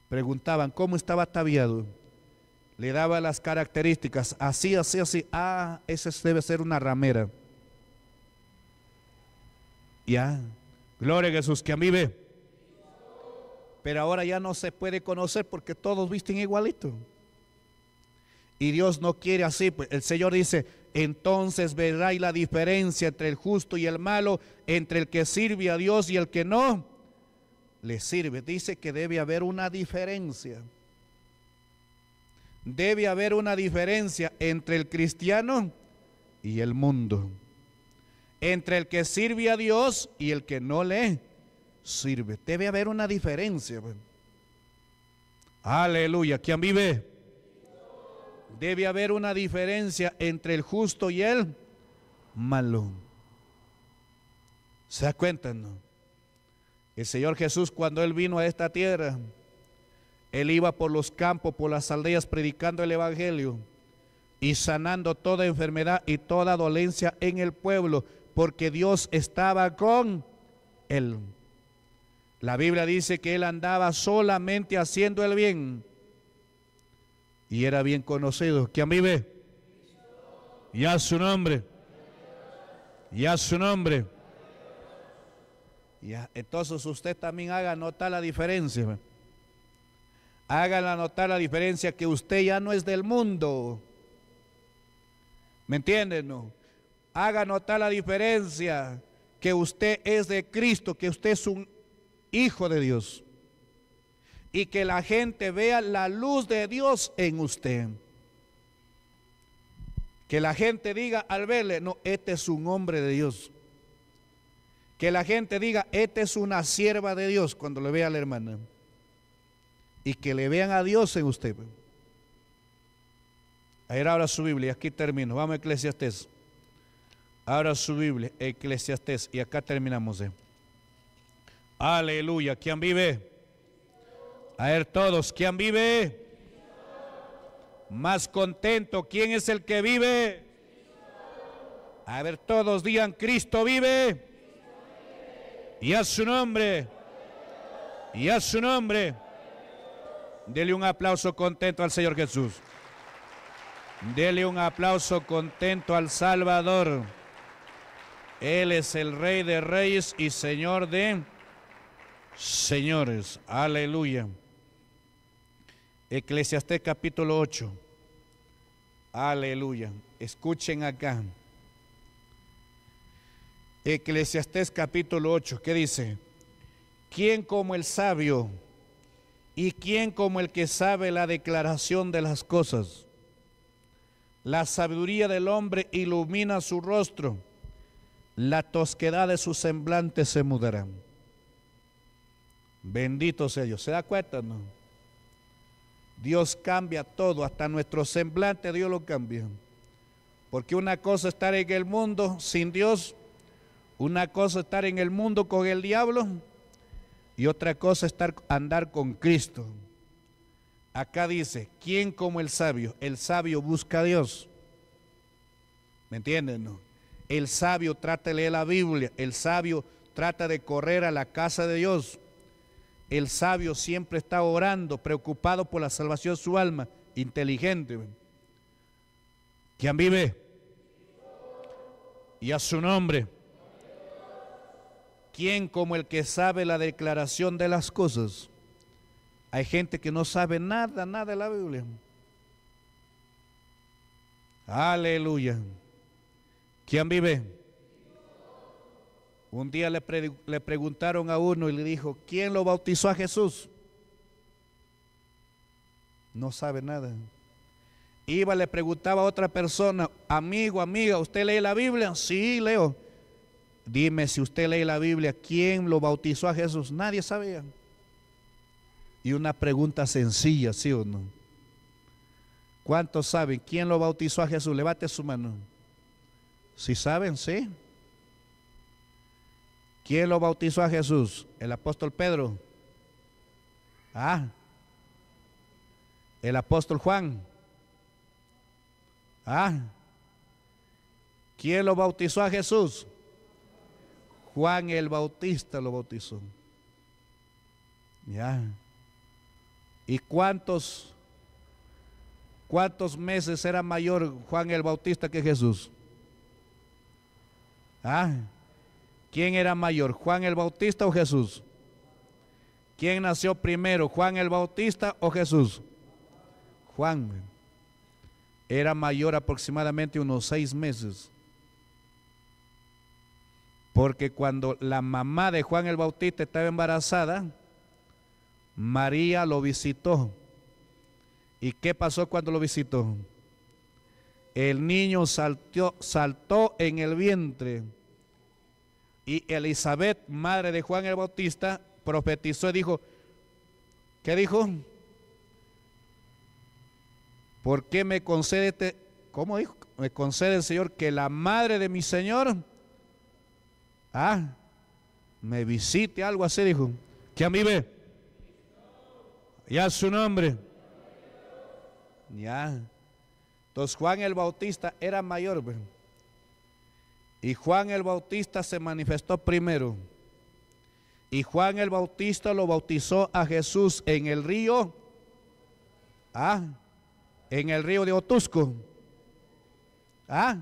Preguntaban cómo estaba ataviado. Le daba las características, así, así, así. Ah, esa debe ser una ramera. Ya, gloria a Jesús que a mí ve. Pero ahora ya no se puede conocer porque todos visten igualito. Y Dios no quiere así. Pues el Señor dice, entonces veráis la diferencia entre el justo y el malo, entre el que sirve a Dios y el que no le sirve. Dice que debe haber una diferencia. Debe haber una diferencia entre el cristiano y el mundo. Entre el que sirve a Dios y el que no le sirve. Debe haber una diferencia. Pues. Aleluya. ¿Quién vive? Debe haber una diferencia entre el justo y el malo. ¿Se da el Señor Jesús cuando Él vino a esta tierra, Él iba por los campos, por las aldeas, predicando el Evangelio y sanando toda enfermedad y toda dolencia en el pueblo, porque Dios estaba con Él. La Biblia dice que Él andaba solamente haciendo el bien y era bien conocido. ¿Quién vive? Y su nombre. Y su nombre entonces usted también haga notar la diferencia. Hágala notar la diferencia que usted ya no es del mundo. ¿Me entienden? No? Haga notar la diferencia que usted es de Cristo, que usted es un hijo de Dios. Y que la gente vea la luz de Dios en usted. Que la gente diga al verle, no, este es un hombre de Dios. Que la gente diga, esta es una sierva de Dios cuando le vea a la hermana. Y que le vean a Dios en usted. ver, ahora su Biblia, aquí termino. Vamos a Eclesiastés. Ahora su Biblia, Eclesiastés. Y acá terminamos. Eh. Aleluya. ¿Quién vive? A ver todos, ¿quién vive? Más contento, ¿quién es el que vive? A ver todos, digan, Cristo vive. Y a su nombre. Y a su nombre. Dele un aplauso contento al Señor Jesús. Dele un aplauso contento al Salvador. Él es el Rey de Reyes y Señor de Señores. Aleluya. Eclesiastés capítulo 8. Aleluya. Escuchen acá. Eclesiastés capítulo 8, ¿qué dice? ¿Quién como el sabio y quién como el que sabe la declaración de las cosas? La sabiduría del hombre ilumina su rostro, la tosquedad de su semblante se mudará. Bendito sea Dios. ¿Se da cuenta, no? Dios cambia todo, hasta nuestro semblante Dios lo cambia. Porque una cosa es estar en el mundo sin Dios una cosa estar en el mundo con el diablo y otra cosa estar andar con Cristo. Acá dice, ¿quién como el sabio? El sabio busca a Dios. ¿Me entienden? El sabio trata de leer la Biblia, el sabio trata de correr a la casa de Dios. El sabio siempre está orando, preocupado por la salvación de su alma, inteligente. ¿Quién vive? Y a su nombre. ¿Quién como el que sabe la declaración de las cosas? Hay gente que no sabe nada, nada de la Biblia. Aleluya. ¿Quién vive? Un día le, preguntaron a uno y le dijo, ¿quién lo bautizó a Jesús? No sabe nada. Iba, le preguntaba a otra persona, amigo, amiga, ¿usted lee la Biblia? Sí, leo. Dime si usted lee la Biblia, ¿quién lo bautizó a Jesús? Nadie sabía. Y una pregunta sencilla, ¿sí o no? ¿Cuántos saben quién lo bautizó a Jesús? Levante su mano. Si ¿Sí saben, sí. ¿Quién lo bautizó a Jesús? El apóstol Pedro. Ah. El apóstol Juan. Ah. ¿Quién lo bautizó a Jesús? Juan el Bautista lo bautizó. ¿Y cuántos, cuántos meses era mayor Juan el Bautista que Jesús? ¿Ah? ¿Quién era mayor, Juan el Bautista o Jesús? ¿Quién nació primero, Juan el Bautista o Jesús? Juan. Era mayor aproximadamente unos seis meses. Porque cuando la mamá de Juan el Bautista estaba embarazada, María lo visitó. ¿Y qué pasó cuando lo visitó? El niño saltó en el vientre. Y Elizabeth, madre de Juan el Bautista, profetizó y dijo, ¿qué dijo? ¿Por qué me concede este, cómo dijo? Me concede el Señor que la madre de mi Señor Ah, me visite algo así, dijo. Que a mí ve. Ya su nombre. Ya. Entonces Juan el Bautista era mayor. Y Juan el Bautista se manifestó primero. Y Juan el Bautista lo bautizó a Jesús en el río. Ah, en el río de Otusco. Ah,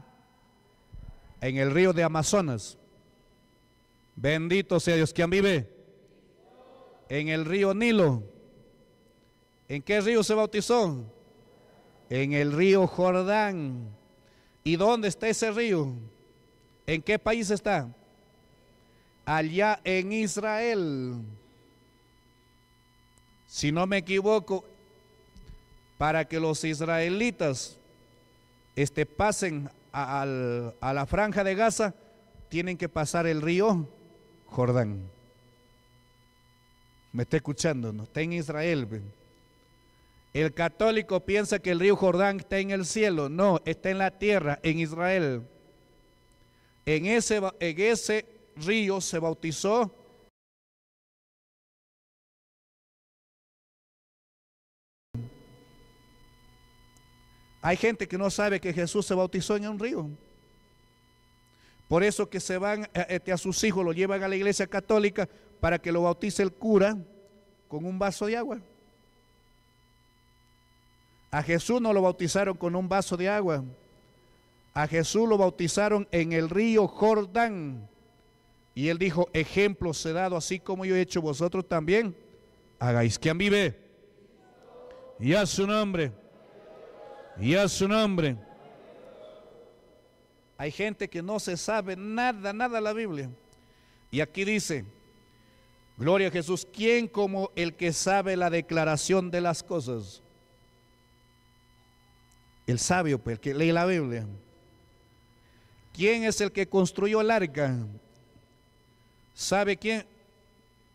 en el río de Amazonas. Bendito sea Dios. quien vive? En el río Nilo. ¿En qué río se bautizó? En el río Jordán. ¿Y dónde está ese río? ¿En qué país está? Allá en Israel. Si no me equivoco, para que los israelitas este, pasen a, a la franja de Gaza, tienen que pasar el río Jordán. Me está escuchando, no está en Israel. El católico piensa que el río Jordán está en el cielo, no, está en la tierra, en Israel. En ese, en ese río se bautizó Hay gente que no sabe que Jesús se bautizó en un río. Por eso que se van a, eh, este, a sus hijos, lo llevan a la iglesia católica para que lo bautice el cura con un vaso de agua. A Jesús no lo bautizaron con un vaso de agua. A Jesús lo bautizaron en el río Jordán. Y él dijo, ejemplo se dado, así como yo he hecho vosotros también. Hagáis quien vive. Y a su nombre. Y a su nombre. Hay gente que no se sabe nada, nada la Biblia. Y aquí dice, Gloria a Jesús, ¿quién como el que sabe la declaración de las cosas? El sabio, pues, el que lee la Biblia. ¿Quién es el que construyó el arca? ¿Sabe quién?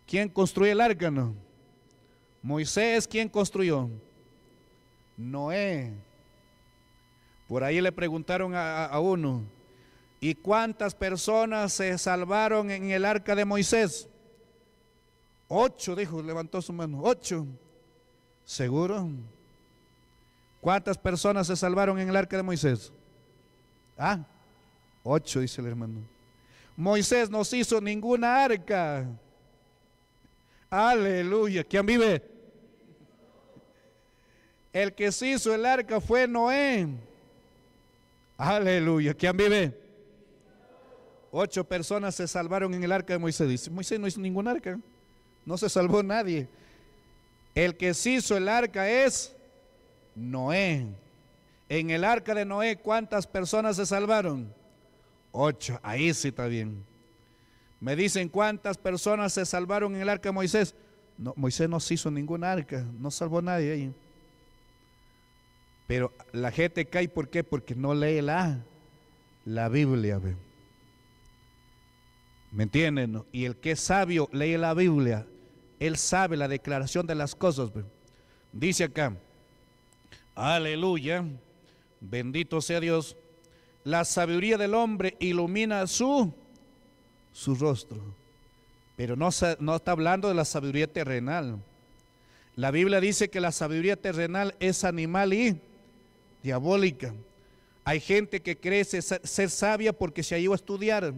¿Quién construyó el arca? Moisés, ¿quién construyó? Noé. Por ahí le preguntaron a, uno, ¿y cuántas personas se salvaron en el arca de Moisés? Ocho, dijo, levantó su mano, ocho. ¿Seguro? ¿Cuántas personas se salvaron en el arca de Moisés? Ah, ocho, dice el hermano. Moisés no hizo ninguna arca. Aleluya. ¿Quién vive? El que se hizo el arca fue Noé. Aleluya. ¿Quién vive? Ocho personas se salvaron en el arca de Moisés. Dice, Moisés no hizo ningún arca. No se salvó nadie. El que se hizo el arca es Noé. En el arca de Noé, ¿cuántas personas se salvaron? Ocho. Ahí sí está bien. Me dicen cuántas personas se salvaron en el arca de Moisés. No, Moisés no se hizo ningún arca. No salvó nadie ahí. Pero la gente cae, ¿por qué? Porque no lee la, la Biblia. ¿Me entienden? Y el que es sabio lee la Biblia, él sabe la declaración de las cosas. Dice acá, aleluya, bendito sea Dios. La sabiduría del hombre ilumina su, su rostro. Pero no, no está hablando de la sabiduría terrenal. La Biblia dice que la sabiduría terrenal es animal y diabólica. Hay gente que cree ser sabia porque se ha ido a estudiar.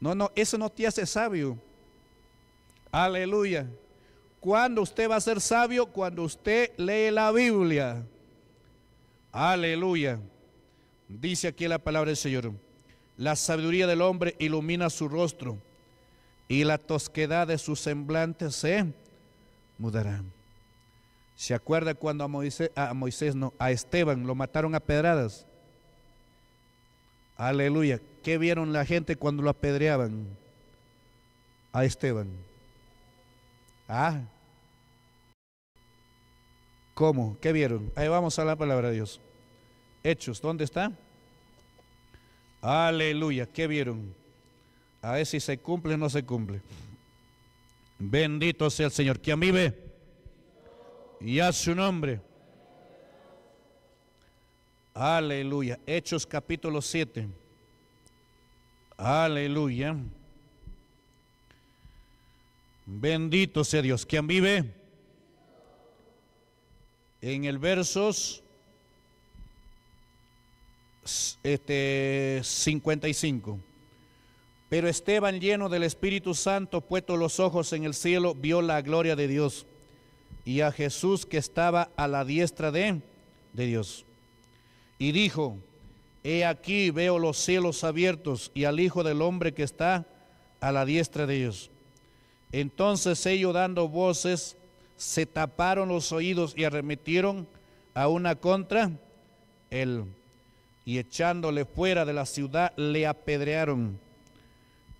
No, no, eso no te hace sabio. Aleluya. Cuando usted va a ser sabio? Cuando usted lee la Biblia. Aleluya. Dice aquí la palabra del Señor. La sabiduría del hombre ilumina su rostro y la tosquedad de su semblante se mudará. ¿Se acuerda cuando a Moisés, a Moisés no, a Esteban lo mataron a pedradas? Aleluya. ¿Qué vieron la gente cuando lo apedreaban a Esteban? Ah. ¿Cómo? ¿Qué vieron? Ahí vamos a la palabra de Dios. Hechos, ¿dónde está? Aleluya, ¿qué vieron? A ver si se cumple o no se cumple. Bendito sea el Señor. ¿Quién vive? y a su nombre. Aleluya. Hechos capítulo 7. Aleluya. Bendito sea Dios. Quien vive en el versos este, 55. Pero Esteban, lleno del Espíritu Santo, puesto los ojos en el cielo, vio la gloria de Dios y a Jesús que estaba a la diestra de, de Dios. Y dijo, He aquí veo los cielos abiertos y al Hijo del Hombre que está a la diestra de ellos. Entonces ellos dando voces se taparon los oídos y arremetieron a una contra él. Y echándole fuera de la ciudad le apedrearon.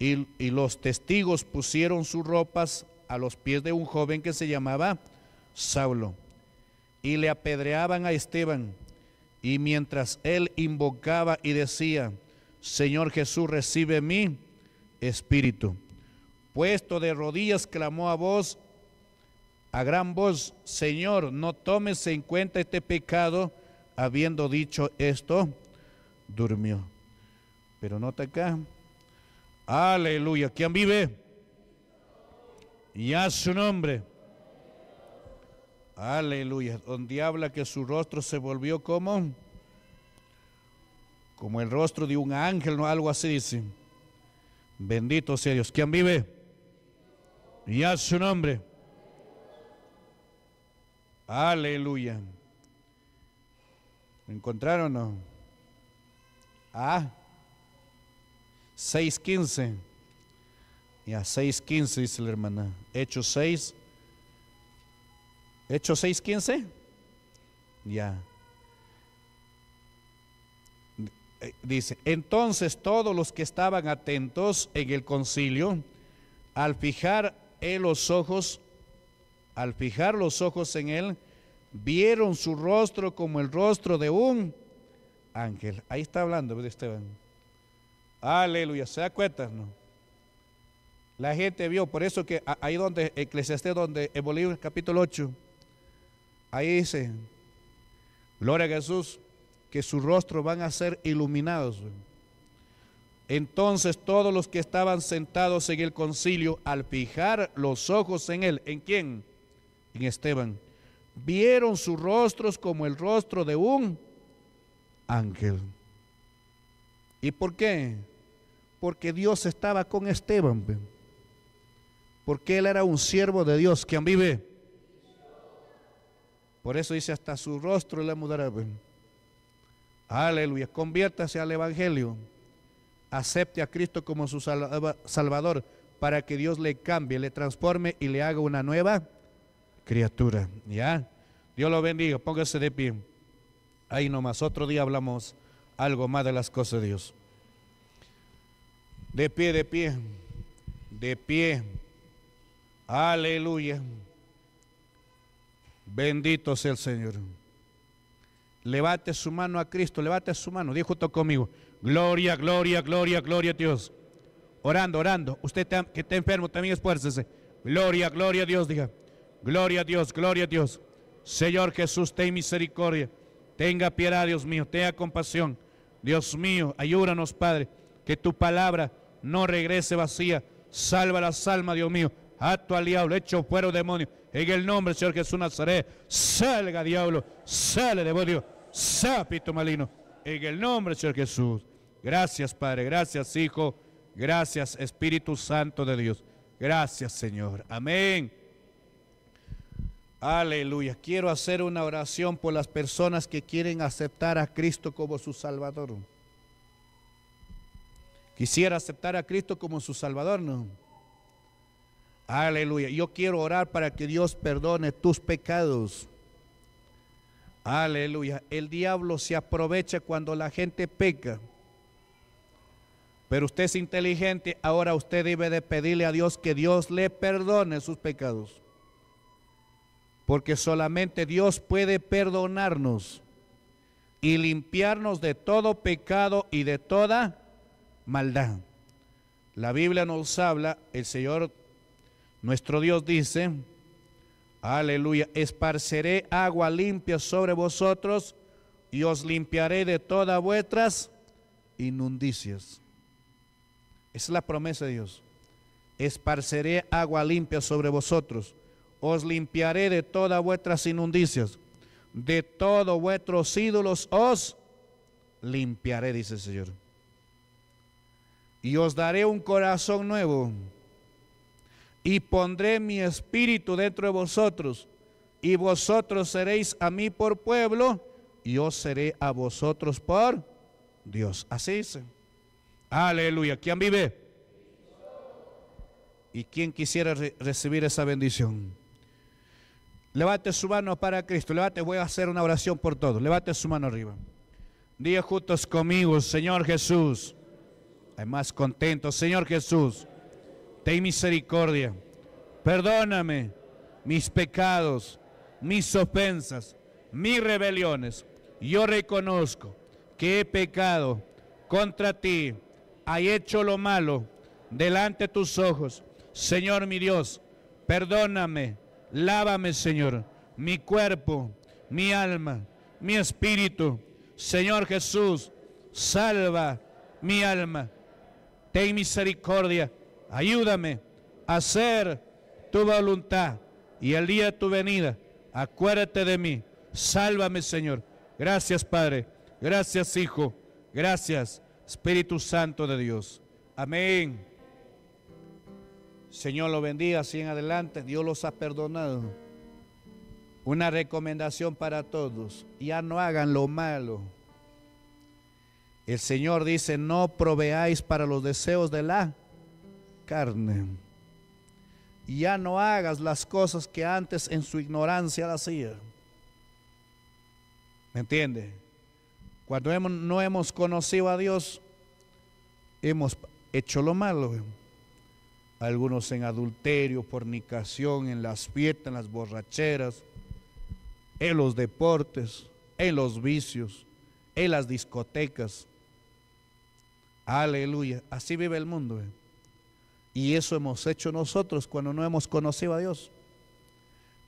Y, y los testigos pusieron sus ropas a los pies de un joven que se llamaba Saulo, y le apedreaban a Esteban, y mientras él invocaba y decía, Señor Jesús, recibe mi espíritu. Puesto de rodillas, clamó a voz, a gran voz, Señor, no tomes en cuenta este pecado. Habiendo dicho esto, durmió. Pero nota acá, aleluya, quien vive? Y su nombre. Aleluya. Donde habla que su rostro se volvió como como el rostro de un ángel, no algo así dice. Bendito sea Dios. ¿Quién vive? Y a su nombre. Aleluya. encontraron no? Ah. 6.15. Ya, 6.15 dice la hermana. Hechos 6, Hechos 6:15. Ya. Eh, dice, entonces todos los que estaban atentos en el concilio, al fijar en los ojos, al fijar los ojos en él, vieron su rostro como el rostro de un ángel. Ahí está hablando de Esteban. Aleluya, se da La gente vio, por eso que ahí donde, Eclesiastés, donde en Bolívar, capítulo 8, Ahí dice, gloria a Jesús, que sus rostros van a ser iluminados. Entonces todos los que estaban sentados en el concilio, al fijar los ojos en él, ¿en quién? En Esteban, vieron sus rostros como el rostro de un ángel. ¿Y por qué? Porque Dios estaba con Esteban, porque él era un siervo de Dios, que vive por eso dice hasta su rostro le mudará. Aleluya. Conviértase al Evangelio. Acepte a Cristo como su Salvador para que Dios le cambie, le transforme y le haga una nueva criatura. ¿Ya? Dios lo bendiga. Póngase de pie. Ahí nomás. Otro día hablamos algo más de las cosas de Dios. De pie, de pie. De pie. Aleluya. Bendito sea el Señor. Levante su mano a Cristo, levante su mano. Dijo junto conmigo, gloria, gloria, gloria, gloria a Dios. Orando, orando. Usted que está enfermo, también esfuércese. Gloria, gloria a Dios, diga. Gloria a Dios, gloria a Dios. Señor Jesús, ten misericordia. Tenga piedad, Dios mío, tenga compasión. Dios mío, ayúdanos, Padre, que tu palabra no regrese vacía. Salva las almas, Dios mío. A tu aliado, hecho fuera demonio. En el nombre del Señor Jesús Nazaret, salga diablo, sale demonio, sapito malino. En el nombre del Señor Jesús. Gracias Padre, gracias Hijo, gracias Espíritu Santo de Dios. Gracias Señor. Amén. Aleluya. Quiero hacer una oración por las personas que quieren aceptar a Cristo como su Salvador. Quisiera aceptar a Cristo como su Salvador, ¿no? Aleluya. Yo quiero orar para que Dios perdone tus pecados. Aleluya. El diablo se aprovecha cuando la gente peca. Pero usted es inteligente, ahora usted debe de pedirle a Dios que Dios le perdone sus pecados. Porque solamente Dios puede perdonarnos y limpiarnos de todo pecado y de toda maldad. La Biblia nos habla, el Señor nuestro Dios dice, aleluya, esparceré agua limpia sobre vosotros y os limpiaré de todas vuestras inundicias. Esa es la promesa de Dios. Esparceré agua limpia sobre vosotros. Os limpiaré de todas vuestras inundicias. De todos vuestros ídolos os limpiaré, dice el Señor. Y os daré un corazón nuevo y pondré mi espíritu dentro de vosotros, y vosotros seréis a mí por pueblo, y yo seré a vosotros por Dios. Así dice. Aleluya. ¿Quién vive? ¿Y quién quisiera recibir esa bendición? Levante su mano para Cristo. Levante, voy a hacer una oración por todos. Levante su mano arriba. Díe juntos conmigo, Señor Jesús. Hay más contentos, Señor Jesús ten misericordia, perdóname mis pecados, mis ofensas, mis rebeliones. Yo reconozco que he pecado contra ti, he hecho lo malo delante de tus ojos. Señor mi Dios, perdóname, lávame Señor, mi cuerpo, mi alma, mi espíritu. Señor Jesús, salva mi alma. Ten misericordia Ayúdame a hacer tu voluntad y el día de tu venida, acuérdate de mí. Sálvame, Señor. Gracias, Padre. Gracias, Hijo. Gracias, Espíritu Santo de Dios. Amén. Señor lo bendiga, así en adelante. Dios los ha perdonado. Una recomendación para todos. Ya no hagan lo malo. El Señor dice, no proveáis para los deseos de la carne. Y ya no hagas las cosas que antes en su ignorancia hacía. ¿Me entiende? Cuando no hemos conocido a Dios, hemos hecho lo malo. Algunos en adulterio, fornicación, en las fiestas, en las borracheras, en los deportes, en los vicios, en las discotecas. Aleluya. Así vive el mundo. Eh. Y eso hemos hecho nosotros cuando no hemos conocido a Dios.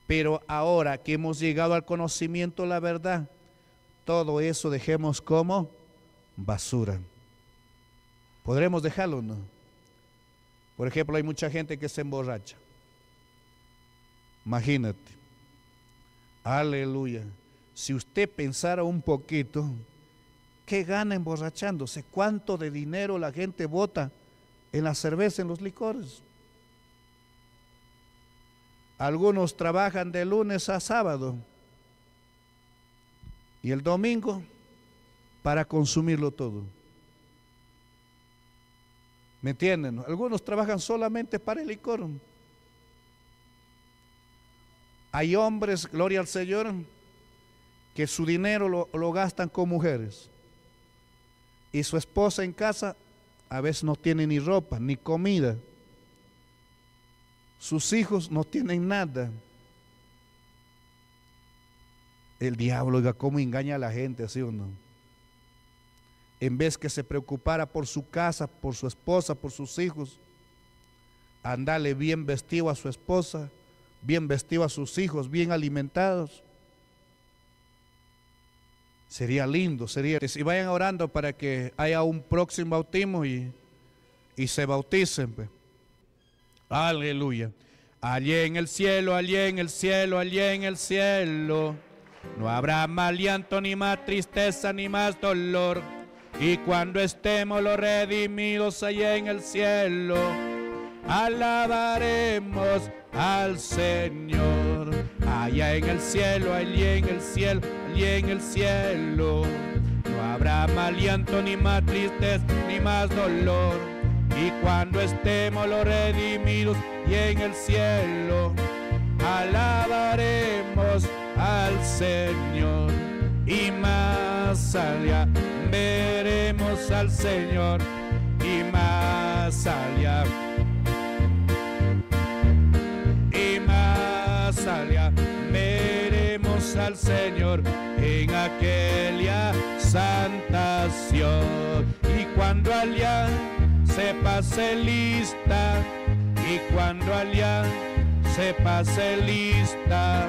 Pero ahora que hemos llegado al conocimiento de la verdad, todo eso dejemos como basura. ¿Podremos dejarlo no? Por ejemplo, hay mucha gente que se emborracha. Imagínate. Aleluya. Si usted pensara un poquito, ¿qué gana emborrachándose? ¿Cuánto de dinero la gente vota en la cerveza, en los licores. Algunos trabajan de lunes a sábado y el domingo para consumirlo todo. ¿Me entienden? Algunos trabajan solamente para el licor. Hay hombres, gloria al Señor, que su dinero lo, gastan con mujeres y su esposa en casa a veces no tiene ni ropa, ni comida. Sus hijos no tienen nada. El diablo, oiga, cómo engaña a la gente, así o no? En vez que se preocupara por su casa, por su esposa, por sus hijos, andale bien vestido a su esposa, bien vestido a sus hijos, bien alimentados. Sería lindo, sería... si vayan orando para que haya un próximo bautismo y, y se bauticen. Pues. Aleluya. Allí en el cielo, allí en el cielo, allí en el cielo. No habrá más llanto, ni más tristeza, ni más dolor. Y cuando estemos los redimidos allá en el cielo, alabaremos al Señor. Allá en el cielo, allí en el cielo, y en el cielo no habrá más llanto, ni más tristeza, ni más dolor. Y cuando estemos los redimidos y en el cielo, alabaremos al Señor. Y más allá veremos al Señor y más allá. Y más allá veremos al Señor aquella santación. Y cuando allá se pase lista, y cuando allá se pase lista,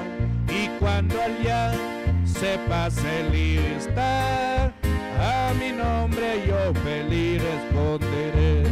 y cuando allá se pase lista, a mi nombre yo feliz responderé.